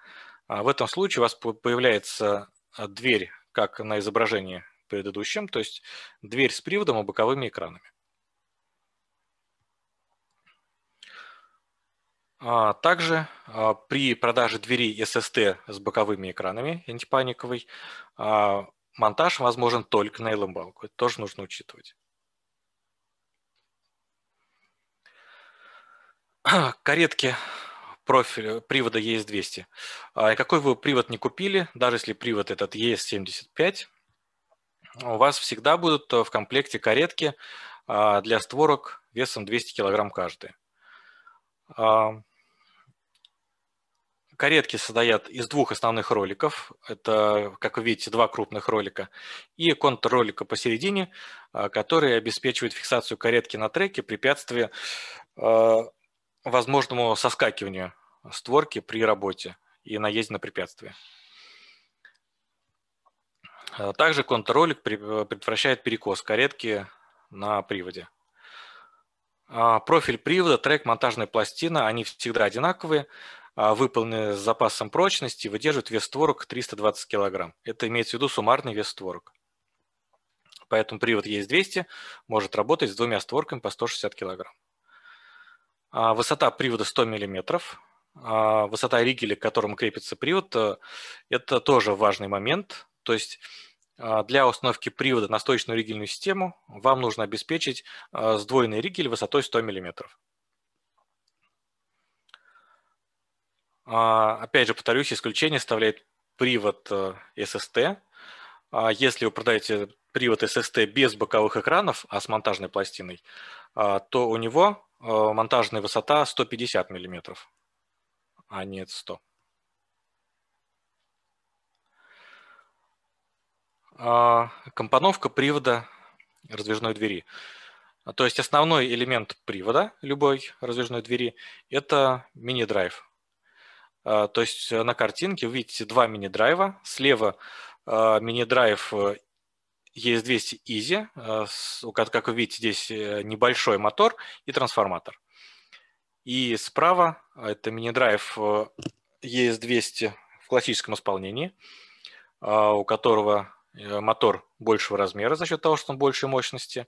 А, в этом случае у вас появляется дверь, как на изображении предыдущем, то есть дверь с приводом и боковыми экранами. Также при продаже двери SST с боковыми экранами антипаниковой Монтаж возможен только на LMBalk. Это тоже нужно учитывать. Каретки профиля, привода ES200. А, и какой вы привод не купили, даже если привод этот ES75, у вас всегда будут э, в комплекте каретки а, для створок весом 200 кг каждая. А, Каретки состоят из двух основных роликов. Это, как вы видите, два крупных ролика и контрролика посередине, а, которые обеспечивают фиксацию каретки на треке, препятствие а, возможному соскакиванию створки при работе и наезде на препятствие. А, также контрролик э, предотвращает перекос каретки на приводе. Профиль привода, трек, монтажная пластина, они всегда одинаковые. А, выполнены с запасом прочности, выдерживают вес створок 320 кг. Это имеется в виду суммарный вес створок. Поэтому привод ES200 может работать с двумя створками по 160 кг. А, высота привода 100 мм. А, высота ригеля, к которому крепится привод, э, это тоже важный момент. То есть э, для установки привода на стоечную ригельную систему вам нужно обеспечить э, сдвоенный ригель высотой 100 мм. А, опять же, повторюсь, исключение составляет привод SST. Э, а, если вы продаете привод SST без боковых экранов, а с монтажной пластиной, а, то у него э, монтажная высота 150 мм, а не 100 компоновка привода раздвижной двери. То есть основной элемент привода любой раздвижной двери – это мини-драйв. А, то есть э, на картинке вы видите два мини-драйва. Слева а, мини-драйв ES200 э, Easy, э, как вы видите, здесь небольшой мотор и трансформатор. И справа это мини-драйв ES200 в классическом исполнении, а, у которого мотор большего размера за счет того, что он большей мощности.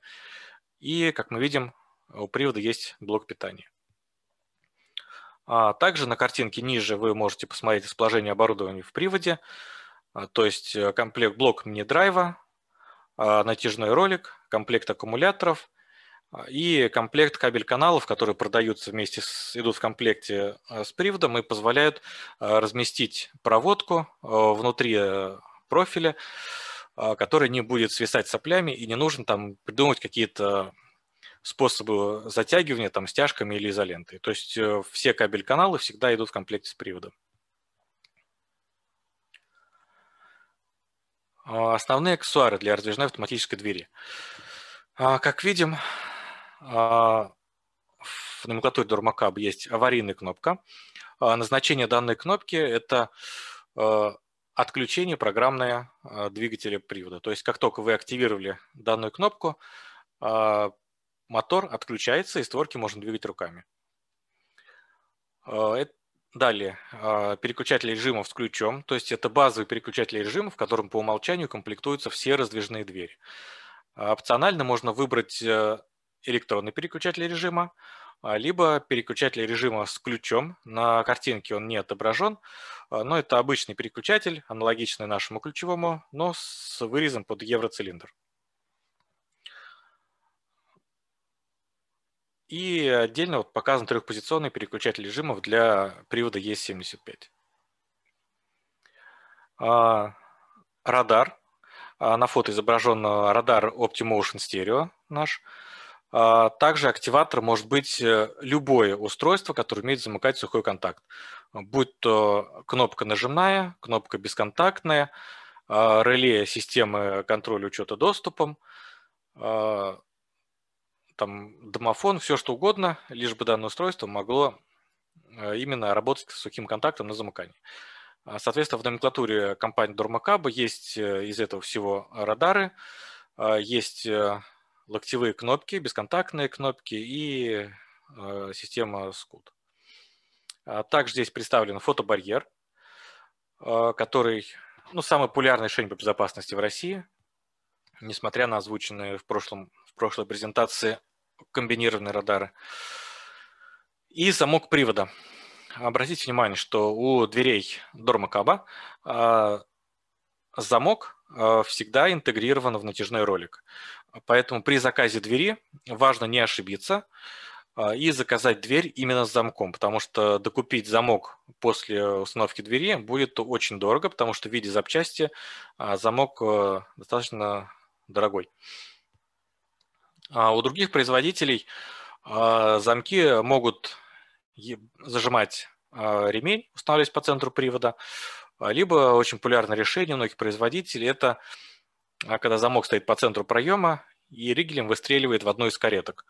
И, как мы видим, у привода есть блок питания. А также на картинке ниже вы можете посмотреть расположение оборудования в приводе, а, то есть э, комплект блок мини-драйва, а, натяжной ролик, комплект аккумуляторов и комплект кабель-каналов, которые продаются вместе с, идут в комплекте э, с приводом и позволяют э, разместить проводку внутри профиля, который не будет свисать соплями и не нужно там придумывать какие-то способы затягивания там стяжками или изолентой. То есть э, все кабель-каналы всегда идут в комплекте с приводом. А, основные аксессуары для раздвижной автоматической двери. А, как видим, а, в номенклатуре Дормакаб есть аварийная кнопка. Назначение данной кнопки – это отключение программное двигателя привода. То есть как только вы активировали данную кнопку, мотор отключается, и створки можно двигать руками. Э, далее, э, переключатель режимов с ключом, то есть это базовый переключатель режимов, котором по умолчанию комплектуются все раздвижные двери. Э, опционально можно выбрать электронный переключатель режима, либо переключатель режима с ключом. На картинке он не отображен, но это обычный переключатель, аналогичный нашему ключевому, но с вырезом под евроцилиндр. И отдельно вот показан трехпозиционный переключатель режимов для привода ES-75. А, радар. А на фото изображен а, радар OptiMotion Stereo наш. А, также активатор может быть э, любое устройство, которое умеет замыкать сухой контакт. Будь то кнопка нажимная, кнопка бесконтактная, а, реле системы контроля учета доступом, а, там домофон, все что угодно, лишь бы данное устройство могло э, именно работать с сухим контактом на замыкании. А, соответственно, в номенклатуре компании Дормакаба есть э, из этого всего радары, а, есть э, локтевые кнопки, бесконтактные кнопки и система SCUD. А, также здесь представлен фотобарьер, который ну, самый популярный решение по безопасности в России, несмотря на озвученные в, прошлом, в прошлой презентации комбинированные радары. И замок привода. Обратите внимание, что у дверей Дормакаба а, замок а, всегда интегрирован в натяжной ролик. Поэтому при заказе двери важно не ошибиться а, и заказать дверь именно с замком, потому что докупить замок после установки двери будет очень дорого, потому что в виде запчасти замок э, достаточно дорогой. А у других производителей а, замки могут зажимать а, ремень, устанавливаясь по центру привода, либо очень популярное решение многих производителей – это когда замок стоит по центру проема и ригелем выстреливает в одну из кареток.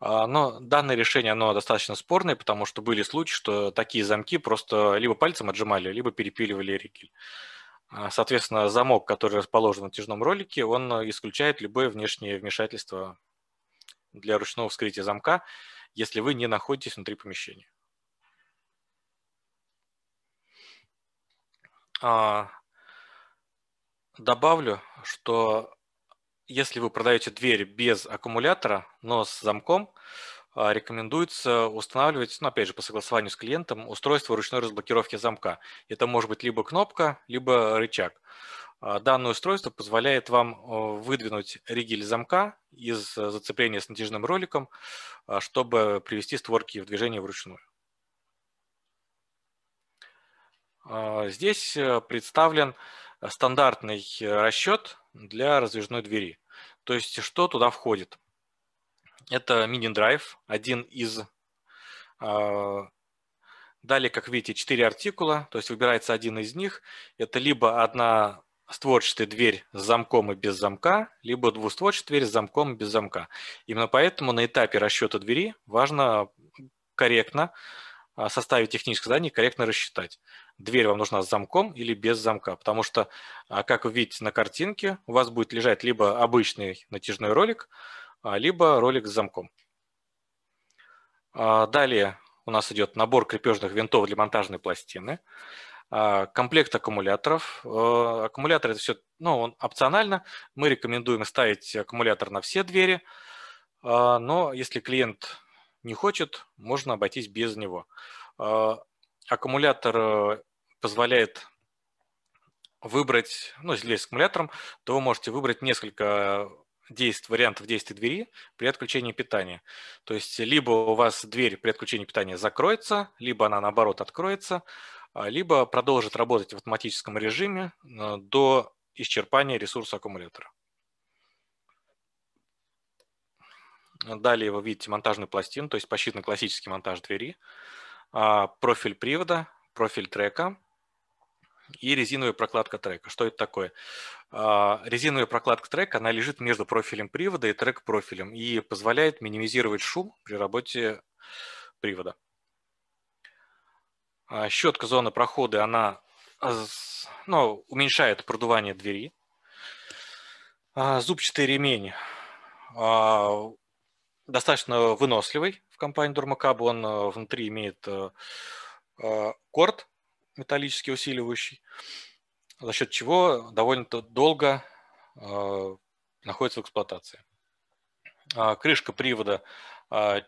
Но данное решение, оно достаточно спорное, потому что были случаи, что такие замки просто либо пальцем отжимали, либо перепиливали ригель. А, соответственно, замок, который расположен в натяжном ролике, он э, исключает любое внешнее вмешательство для ручного вскрытия замка, если вы не находитесь внутри помещения. А, добавлю, что если вы продаете дверь без аккумулятора, но с замком, а, рекомендуется устанавливать, ну, опять же, по согласованию с клиентом, устройство ручной разблокировки замка. Это может быть либо кнопка, либо рычаг. А, данное устройство позволяет вам а, выдвинуть ригель замка из зацепления с натяжным роликом, чтобы привести створки в движение вручную. Здесь представлен стандартный э, расчет для раздвижной двери. То есть что туда входит? Это мини-драйв, один из... А, далее, как видите, четыре артикула, то есть выбирается один из них. Это либо одна створчатая дверь с замком и без замка, либо двустворчатая дверь с замком и без замка. Именно поэтому на этапе расчета двери важно корректно а, составить техническое задание, корректно рассчитать. Дверь вам нужна с замком или без замка, потому что, а, как вы видите на картинке, у вас будет лежать либо обычный натяжной ролик, а, либо ролик с замком. А, далее у нас идет набор крепежных винтов для монтажной пластины, а, комплект аккумуляторов. Э, аккумулятор – это все ну, он опционально. Мы рекомендуем ставить аккумулятор на все двери, но если клиент не хочет, можно обойтись без него. Аккумулятор э, позволяет выбрать, ну, если с аккумулятором, то вы можете выбрать несколько действ, вариантов действия двери при отключении питания. То есть либо у вас дверь при отключении питания закроется, либо она наоборот откроется, а, либо продолжит работать в автоматическом режиме а, до исчерпания ресурса аккумулятора. Далее вы видите монтажную пластину, то есть посчитан классический монтаж двери, а, профиль привода, профиль трека – и резиновая прокладка трека. Что это такое? А, резиновая прокладка трека, она лежит между профилем привода и трек-профилем и позволяет минимизировать шум при работе привода. А, щетка зоны прохода, она ну, уменьшает продувание двери. А, зубчатый ремень достаточно выносливый в компании Дурмакаб. Он внутри имеет корт, металлический усиливающий, за счет чего довольно-то долго э, находится в эксплуатации. Э, крышка привода э,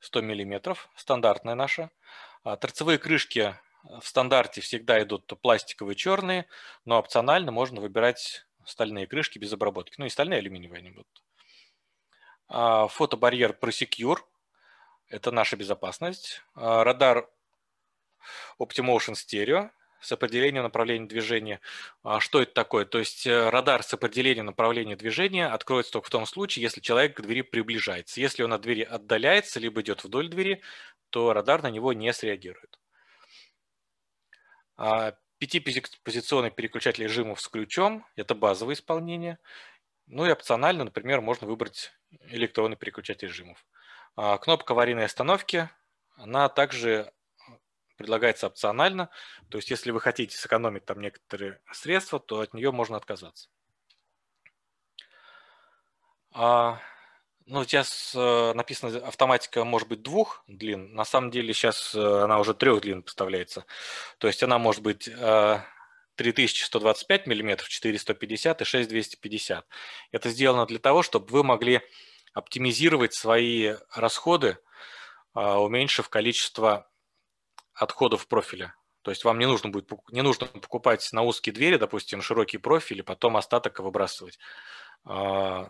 100 мм, стандартная наша. Э, торцевые крышки в стандарте всегда идут пластиковые черные, но опционально можно выбирать стальные крышки без обработки. Ну и стальные алюминиевые они будут. А, фотобарьер ProSecure – это наша безопасность. Радар OptiMotion Stereo с определением направления движения. А, что это такое? То есть э, радар с определением направления движения откроется только в том случае, если человек к двери приближается. Если он от двери отдаляется, либо идет вдоль двери, то радар на него не среагирует. А, пятипозиционный переключатель режимов с ключом – это базовое исполнение. Ну и опционально, например, можно выбрать электронный переключатель режимов. А, кнопка аварийной остановки, она также предлагается опционально. То есть если вы хотите сэкономить там некоторые средства, то от нее можно отказаться. А, ну, сейчас э, написано, автоматика может быть двух длин. На самом деле сейчас э, она уже трех длин поставляется. То есть она может быть... Э, 3125 мм, 450 и 6250. Это сделано для того, чтобы вы могли оптимизировать свои расходы, а, уменьшив количество отходов профиля. То есть вам не нужно будет не нужно покупать на узкие двери, допустим, широкие профили, потом остаток выбрасывать. А,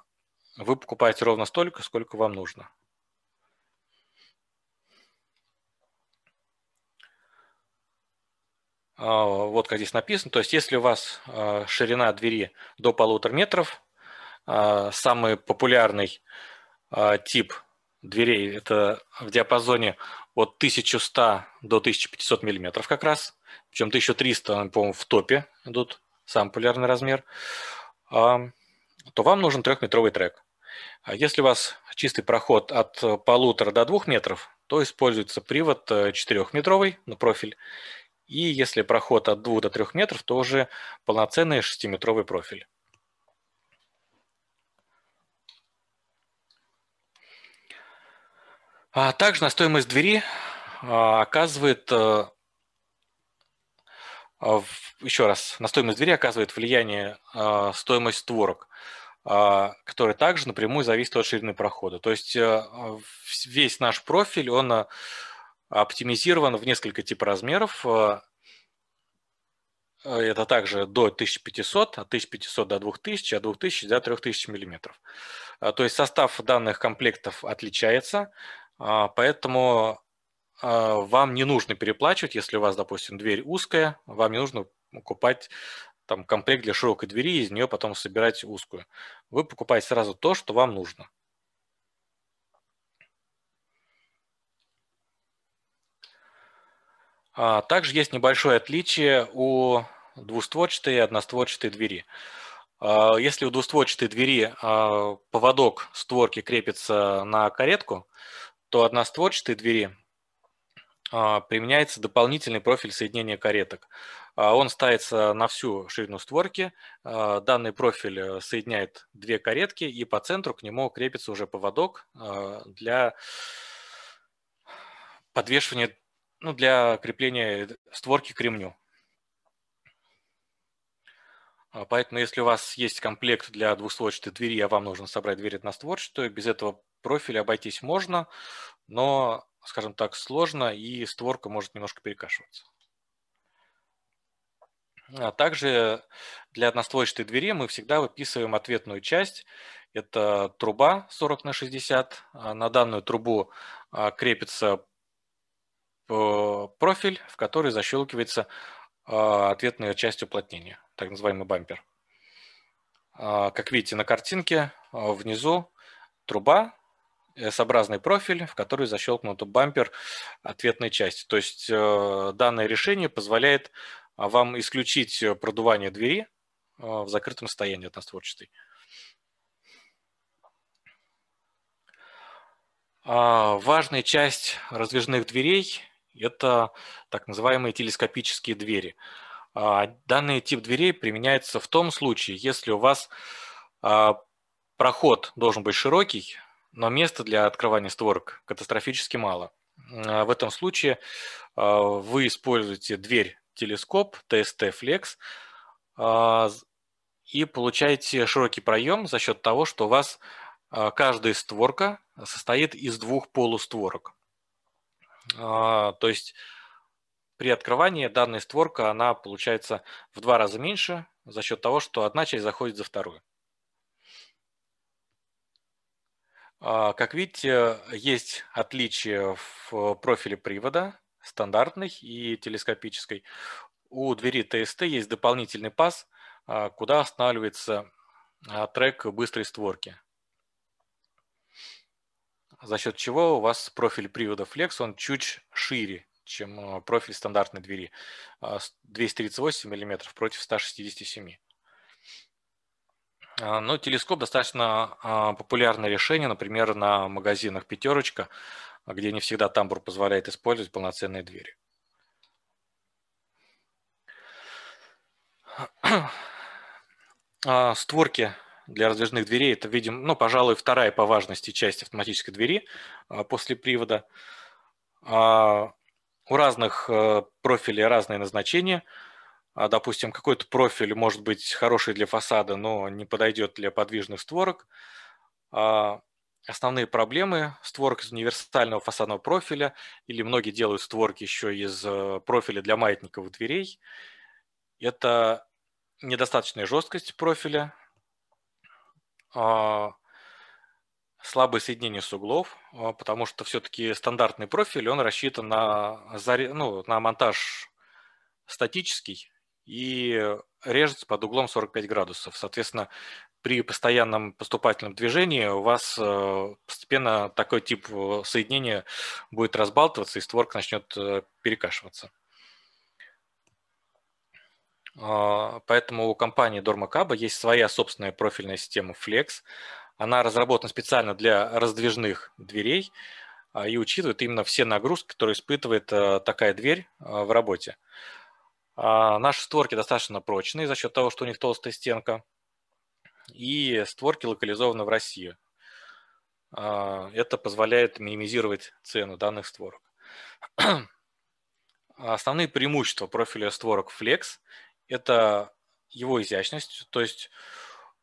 вы покупаете ровно столько, сколько вам нужно. А, вот как здесь написано. То есть если у вас а, ширина двери до полутора метров, самый популярный тип дверей. Это в диапазоне от 1100 до 1500 миллиметров как раз. Причем 1300, по-моему, в топе идут, сам популярный размер. А, то вам нужен трехметровый трек. А если у вас чистый проход от полутора до двух метров, то используется привод э, четырехметровый на профиль. И если проход от двух до трех метров, то уже полноценный шестиметровый профиль. А также на стоимость двери а, оказывает э, а, еще раз, на стоимость двери оказывает влияние а, стоимость створок, которая также напрямую зависит от ширины прохода. То есть э, весь наш профиль, он э, оптимизирован в несколько типов размеров. Это также до 1500, от 1500 до 2000, от 2000 до 3000 миллиметров. То есть состав данных комплектов отличается. А, поэтому а, вам не нужно переплачивать, если у вас, допустим, дверь узкая, вам не нужно покупать там комплект для широкой двери и из нее потом собирать узкую. Вы покупаете сразу то, что вам нужно. А, также есть небольшое отличие у двустворчатой и одностворчатой двери. Если у двустворчатой двери поводок створки крепится на каретку, то створчатой двери а, применяется дополнительный профиль соединения кареток. А, он ставится на всю ширину створки. А, данный профиль э, соединяет две каретки, и по центру к нему крепится уже поводок для подвешивания, ну, для крепления створки к ремню. А, поэтому, если у вас есть комплект для двухслойчатой двери, а вам нужно собрать дверь одностворчатую, без этого профиля обойтись можно, но, скажем так, сложно, и створка может немножко перекашиваться. А также для одностворчатой двери мы всегда выписываем ответную часть. Это труба 40 на 60. А, на данную трубу а, крепится э, профиль, в который защелкивается а, ответная часть уплотнения, так называемый бампер. А, как видите на картинке, а, внизу труба, э, S-образный профиль, в который защелкнут бампер ответной части. То есть э, данное решение позволяет вам исключить э, продувание двери в закрытом состоянии одностворчатой. Важная часть раздвижных дверей это так называемые телескопические двери. А, данный тип дверей применяется в том случае, если у вас а, проход должен быть широкий, но места для открывания створок катастрофически мало. А, в этом случае вы используете дверь телескоп TST Flex и получаете широкий проем за счет того, что у вас каждая створка состоит из двух полустворок. А, то есть при открывании данная створка, она получается в два раза меньше за счет того, что одна часть заходит за вторую. А, как видите, есть отличия в профиле привода, стандартной и телескопической. У двери ТСТ есть дополнительный паз, а, куда останавливается трек быстрой створки за счет чего у вас профиль привода Flex, он чуть шире, чем э, профиль стандартной двери. 238 э, мм против 167 а, но ну, телескоп достаточно а, популярное решение, например, на магазинах «Пятерочка», где не всегда тамбур позволяет использовать полноценные двери. А, створки для раздвижных дверей это, видим, ну, пожалуй, вторая по важности часть автоматической двери а, после привода. А, у разных э, профилей разные назначения. А, допустим, какой-то профиль может быть хороший для фасада, но не подойдет для подвижных створок. Основные проблемы створок из универсального фасадного профиля, или многие делают створки еще из э, профиля для маятниковых дверей, это недостаточная жесткость профиля, а, слабое соединение с углов, а, потому что все-таки стандартный профиль, он рассчитан на, ну, на монтаж статический и режется под углом 45 градусов. Соответственно, при постоянном поступательном движении у вас э, постепенно такой тип э, соединения будет разбалтываться, и створка начнет э, перекашиваться. А, поэтому у компании Dormakaba есть своя собственная профильная система Flex. Она разработана специально для раздвижных дверей а, и учитывает именно все нагрузки, которые испытывает а, такая дверь в работе. Наши створки достаточно прочные за счет того, что у них толстая стенка. И створки локализованы в России. Это позволяет минимизировать цену данных створок. Основные преимущества профиля створок Flex это его изящность, то есть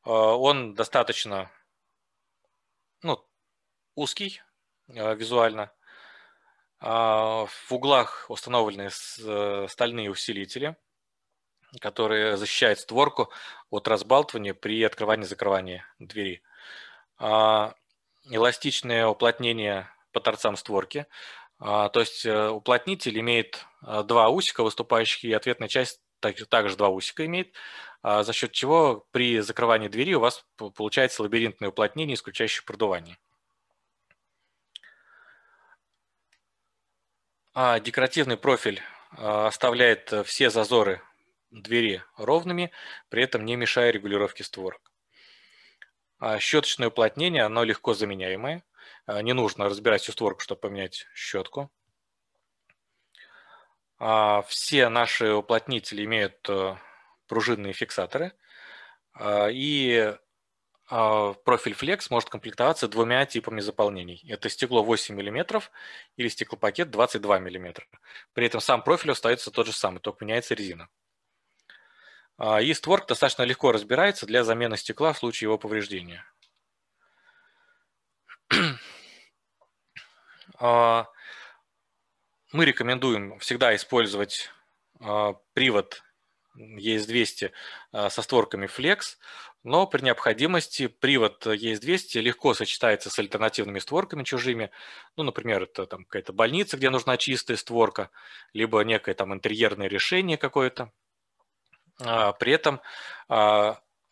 э, он достаточно ну, узкий э, визуально. А, в углах установлены э, стальные усилители, которые защищают створку от разбалтывания при открывании-закрывании двери. А, эластичное уплотнение по торцам створки. А, то есть уплотнитель имеет два усика, выступающих, и ответная часть так, также два усика имеет, а, за счет чего при закрывании двери у вас получается лабиринтное уплотнение, исключающее продувание. А декоративный профиль а, оставляет э, все зазоры двери ровными, при этом не мешая регулировке створок. А, щеточное уплотнение, оно легко заменяемое. Не нужно разбирать всю створку, чтобы поменять щетку. А, все наши уплотнители имеют э, пружинные фиксаторы, а, и а, профиль Flex может комплектоваться двумя типами заполнений. Это стекло 8 мм или стеклопакет 22 мм. При этом сам профиль остается тот же самый, только меняется резина. И створк достаточно легко разбирается для замены стекла в случае его повреждения. мы рекомендуем всегда использовать а, привод ES200 а, со створками Flex, но при необходимости привод ES200 легко сочетается с альтернативными створками чужими. Ну, например, это там какая-то больница, где нужна чистая створка, либо некое там интерьерное решение какое-то. А, при этом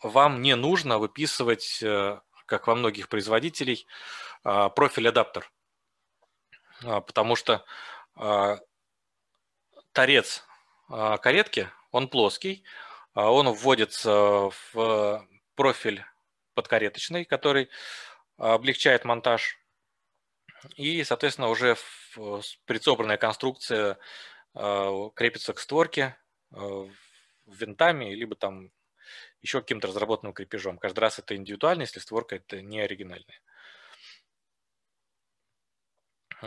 вам не нужно выписывать, э, как во многих производителей, профиль-адаптер, потому что а, торец а, каретки, он плоский, а, он вводится в профиль подкареточный, который облегчает монтаж. И, соответственно, уже прицобранная конструкция крепится к створке винтами, либо там еще каким-то разработанным крепежом. Каждый раз это индивидуально, если створка это не оригинальная.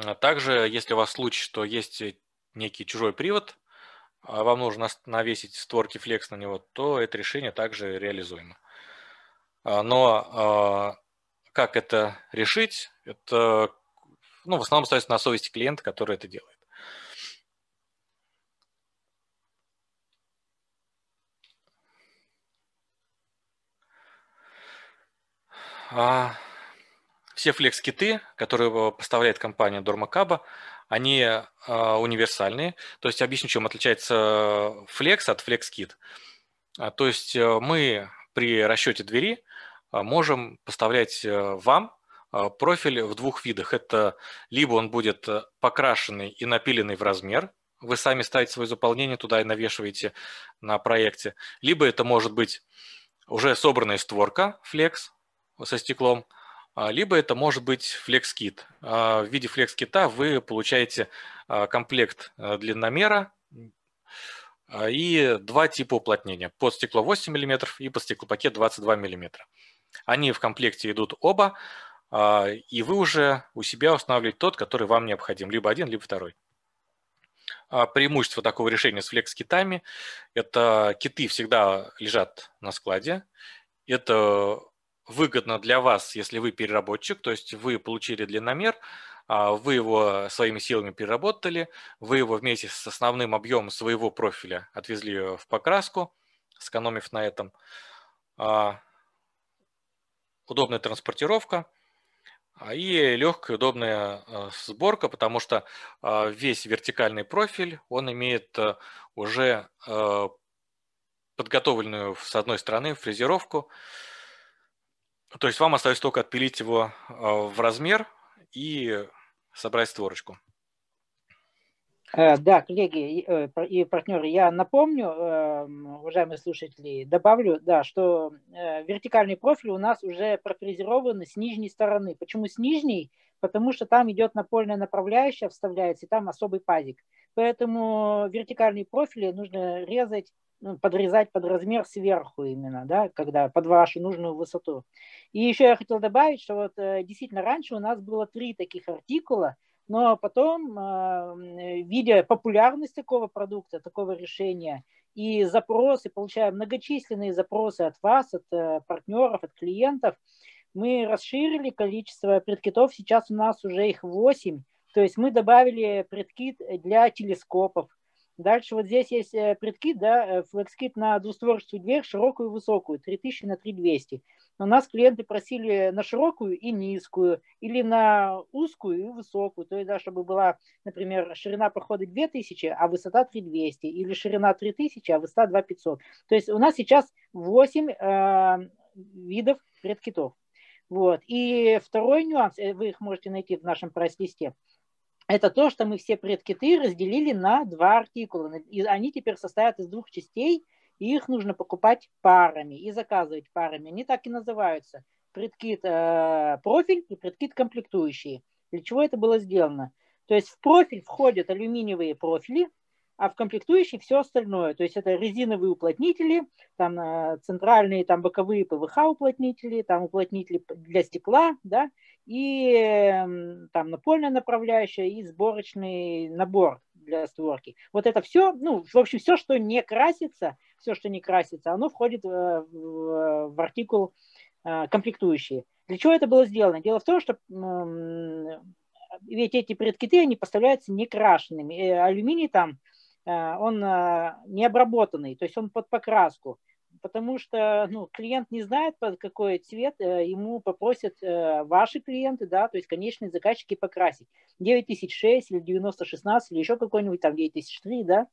А также, если у вас случай, что есть э, некий чужой привод, а вам нужно навесить створки Flex на него, то это решение также реализуемо. А, но а, как это решить, это ну, в основном остается на совести клиента, который это делает. А, все флекс-киты, которые э, поставляет компания Dormakaba, они э, универсальные. То есть объясню, чем отличается э, флекс от FlexKit. А, то есть э, мы при расчете двери можем поставлять вам профиль в двух видах. Это либо он будет покрашенный и напиленный в размер, вы сами ставите свое заполнение туда и навешиваете на проекте, либо это может быть уже собранная створка флекс со стеклом, а, либо это может быть FlexKit. А, в виде FlexKit вы получаете а, комплект длинномера и два типа уплотнения. Под стекло 8 мм и под стеклопакет 22 мм. Они в комплекте идут оба, и вы уже у себя устанавливаете тот, который вам необходим, либо один, либо второй. Преимущество такого решения с флекс-китами – это киты всегда лежат на складе, это выгодно для вас, если вы переработчик, то есть вы получили длинномер, а, вы его своими силами переработали, вы его вместе с основным объемом своего профиля отвезли э, в покраску, сэкономив на этом. А, удобная транспортировка а, и легкая, удобная э, сборка, потому что весь вертикальный профиль, он имеет э, уже подготовленную с одной стороны фрезеровку, то есть вам остается только отпилить его э, в размер и собрать створочку. Э, да, коллеги э, и партнеры, я напомню, эм, уважаемые слушатели, добавлю, да, что вертикальные профили у нас уже профилизирован с нижней стороны. Почему с нижней? Потому что там идет напольная направляющая, вставляется, и там особый пазик. Поэтому вертикальные профили нужно резать подрезать под размер сверху именно, да, когда под вашу нужную высоту. И еще я хотел добавить, что вот э, действительно раньше у нас было три таких артикула, но потом, а, э, видя популярность такого продукта, такого решения, и запросы, получая многочисленные запросы от вас, от э, партнеров, от клиентов, мы расширили количество предкитов. Сейчас у нас уже их 8. То есть мы добавили предкит для телескопов, Дальше вот здесь есть э, предкит, да, э, флекскит на двустворчатую дверь, широкую и высокую, 3000 на 3200. Но нас клиенты просили на широкую и низкую, или на узкую и высокую. То есть, да, чтобы была, например, ширина прохода 2000, а высота 3200, или ширина 3000, а высота 2500. То есть у нас сейчас 8 э, видов предкитов. Вот. И второй нюанс, э, вы их можете найти в нашем прайс-листе – это то, что мы все предкиты разделили на два артикула. И они теперь состоят из двух частей, и их нужно покупать парами и заказывать парами. Они так и называются. Предкит э, профиль и предкит комплектующие. Для чего это было сделано? То есть в профиль входят алюминиевые профили, а в комплектующей все остальное. То есть это резиновые уплотнители, там а, центральные, там боковые ПВХ уплотнители, там уплотнители для стекла, да, и эм, там напольная направляющая и сборочный набор для створки. Вот это все, ну, в общем, все, что не красится, все, что не красится, оно входит в, э, в, в артикул э, комплектующие. Для чего это было сделано? Дело в том, что ведь эти предкиты, они поставляются не крашенными. Э, алюминий там а, он а, не обработанный, то есть он под покраску, потому что ну, клиент не знает, под какой цвет э, ему попросят э, ваши клиенты, да, то есть конечные заказчики покрасить. 9006 или 9016 или еще какой-нибудь там 9003, да.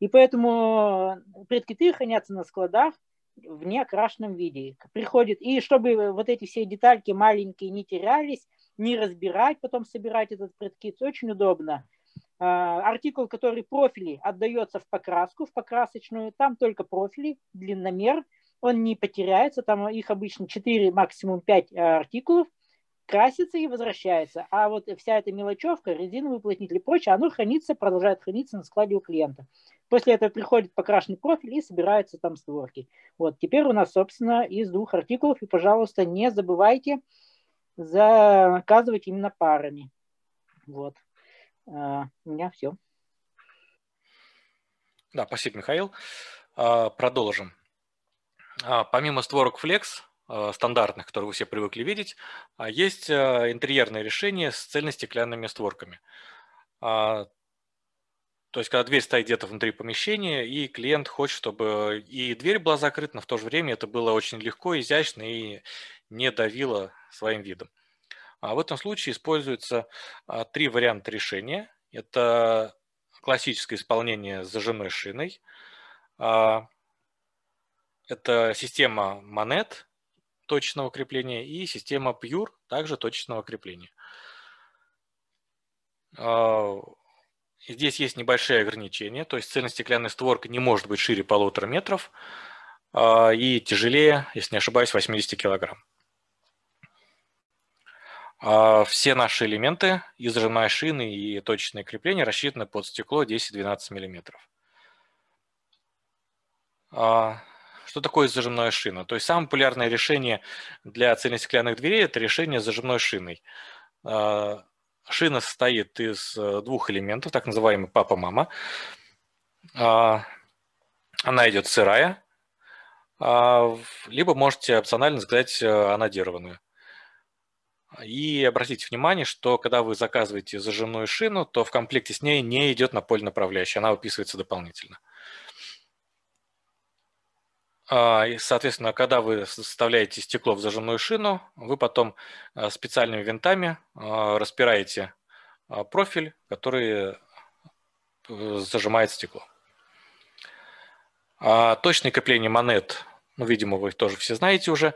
И поэтому э, предкиты хранятся на складах, в неокрашенном виде. Приходит, и чтобы вот эти все детальки маленькие не терялись, не разбирать, потом собирать этот предкит, очень удобно. Э, артикул, который профили, отдается в покраску, в покрасочную, там только профили, длинномер, он не потеряется, там их обычно 4, максимум 5 э, артикулов, красится и возвращается. А вот вся эта мелочевка, резиновый уплотнитель и прочее, оно хранится, продолжает храниться на складе у клиента. После этого приходит покрашенный профиль и собираются там створки. Вот теперь у нас, собственно, из двух артикулов. И, пожалуйста, не забывайте заказывать именно парами. Вот. А, у меня все. Да, спасибо, Михаил. А, продолжим. А, помимо створок Flex, стандартных, которые вы все привыкли видеть, есть интерьерное решение с цельностеклянными створками. То есть, когда дверь стоит где-то внутри помещения, и клиент хочет, чтобы и дверь была закрыта, но в то же время это было очень легко, изящно и не давило своим видом. А в этом случае используются а, три варианта решения. Это классическое исполнение с зажимной шиной, а, это система монет точечного крепления и система Pure также точечного крепления. А, здесь есть небольшие ограничения, то есть цельность стеклянная створка не может быть шире полутора метров и тяжелее, если не ошибаюсь, 80 килограмм. А все наши элементы из ржаной шины и точечные крепления рассчитаны под стекло 10-12 мм. А что такое зажимная шина? То есть самое популярное решение для цельностеклянных дверей – это решение с зажимной шиной. А шина состоит из э, двух элементов, так называемый папа-мама. Она идет сырая, либо можете опционально заказать э, анодированную. И обратите внимание, что когда вы заказываете зажимную шину, то в комплекте с ней не идет напольноправляющая, она выписывается дополнительно. А, и, соответственно, когда вы составляете стекло в зажимную шину, вы потом э, специальными винтами э, распираете э, профиль, который зажимает стекло. А, точное крепление монет ну, видимо, вы тоже все знаете уже.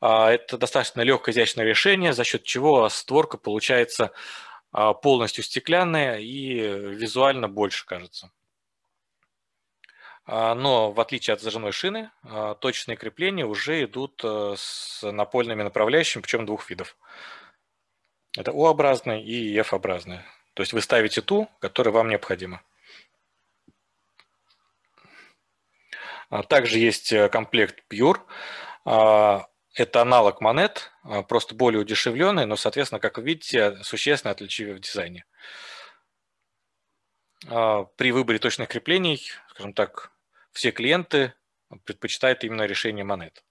А, это достаточно легкое изящное решение, за счет чего створка получается а, полностью стеклянная и визуально больше, кажется. А, но в отличие от зажимной шины, точные крепления уже идут э, с напольными направляющими, причем двух видов. Это u образные и F-образные. То есть вы ставите ту, которая вам необходима. А также есть э, комплект Pure. А, это аналог монет, а, просто более удешевленный, но, соответственно, как вы видите, существенно отличивый в дизайне. При выборе точных креплений, скажем так, все клиенты предпочитают именно решение монет.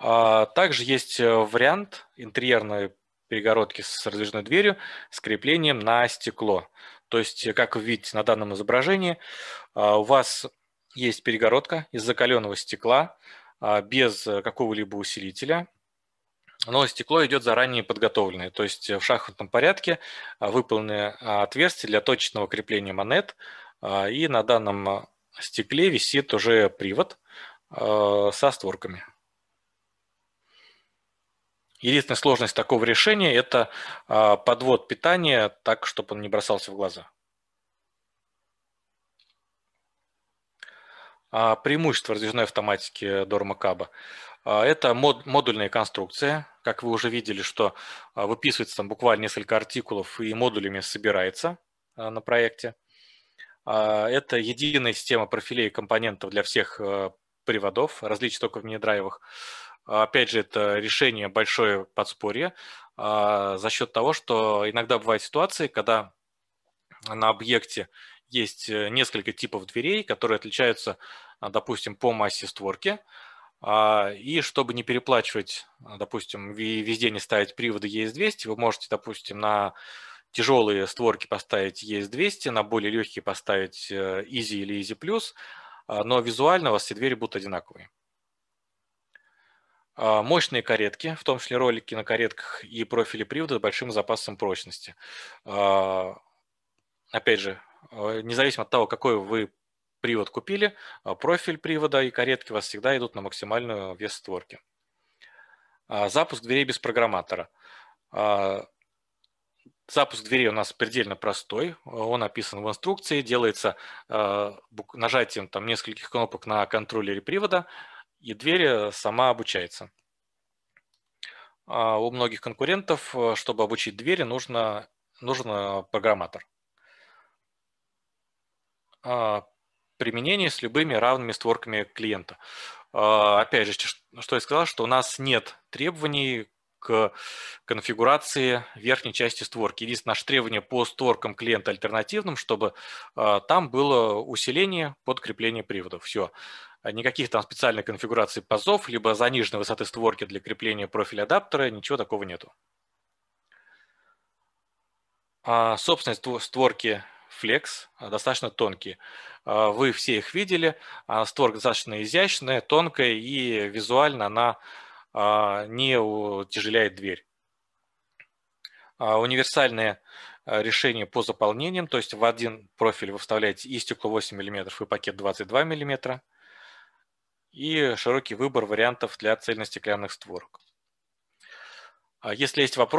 Также есть э, вариант интерьерной перегородки с раздвижной дверью с креплением на стекло. То есть, э, как вы видите на данном изображении, а, у вас есть перегородка из закаленного стекла а, без э, какого-либо усилителя, но стекло идет заранее подготовленное, то есть э, в шахматном порядке а, выполнены отверстия для точечного крепления монет, и на данном стекле висит уже привод со створками. Единственная сложность такого решения – это а, подвод питания так, чтобы он не бросался в глаза. А, преимущество раздвижной автоматики Дорма а, это модульная конструкция. Как вы уже видели, что выписывается там буквально несколько артикулов и модулями собирается на проекте. Это единая система профилей и компонентов для всех приводов, различий только в мини-драйвах. А, опять же, это решение большое подспорье а, за счет того, что иногда бывают ситуации, когда на объекте есть э, несколько типов дверей, которые отличаются, а, допустим, по массе створки. И чтобы не переплачивать, допустим, везде не ставить приводы ES200, вы можете, допустим, на тяжелые створки поставить ES200, на более легкие поставить Easy э, или Easy+, Plus, но визуально у вас все двери будут одинаковые. А, мощные каретки, в том числе ролики на каретках и профили привода с большим запасом прочности. А, опять же, а, независимо от того, какой вы привод купили, профиль привода и каретки у вас всегда идут на максимальную вес створки. Запуск дверей без программатора. Запуск двери у нас предельно простой, он описан в инструкции, делается нажатием там нескольких кнопок на контроллере привода, и дверь э, сама обучается. А у многих конкурентов, э, чтобы обучить двери, нужно, нужен программатор. А, применение с любыми равными створками клиента. А, опять же, что я сказал, что у нас нет требований к конфигурации верхней части створки. Есть наше требование по створкам клиента альтернативным, чтобы там было усиление под крепление приводов. Все. Э, никаких там специальной конфигурации пазов, либо заниженной высоты створки для крепления профиля адаптера, ничего такого нету. А, собственно, створки Flex э, достаточно тонкие. Э, вы все их видели. Створка достаточно изящная, тонкая и визуально она не утяжеляет дверь. А Универсальное решение по заполнениям, то есть в один профиль вы вставляете и стекло 8 мм, и пакет 22 мм и широкий выбор вариантов для цельностеклянных створок. А если есть вопросы,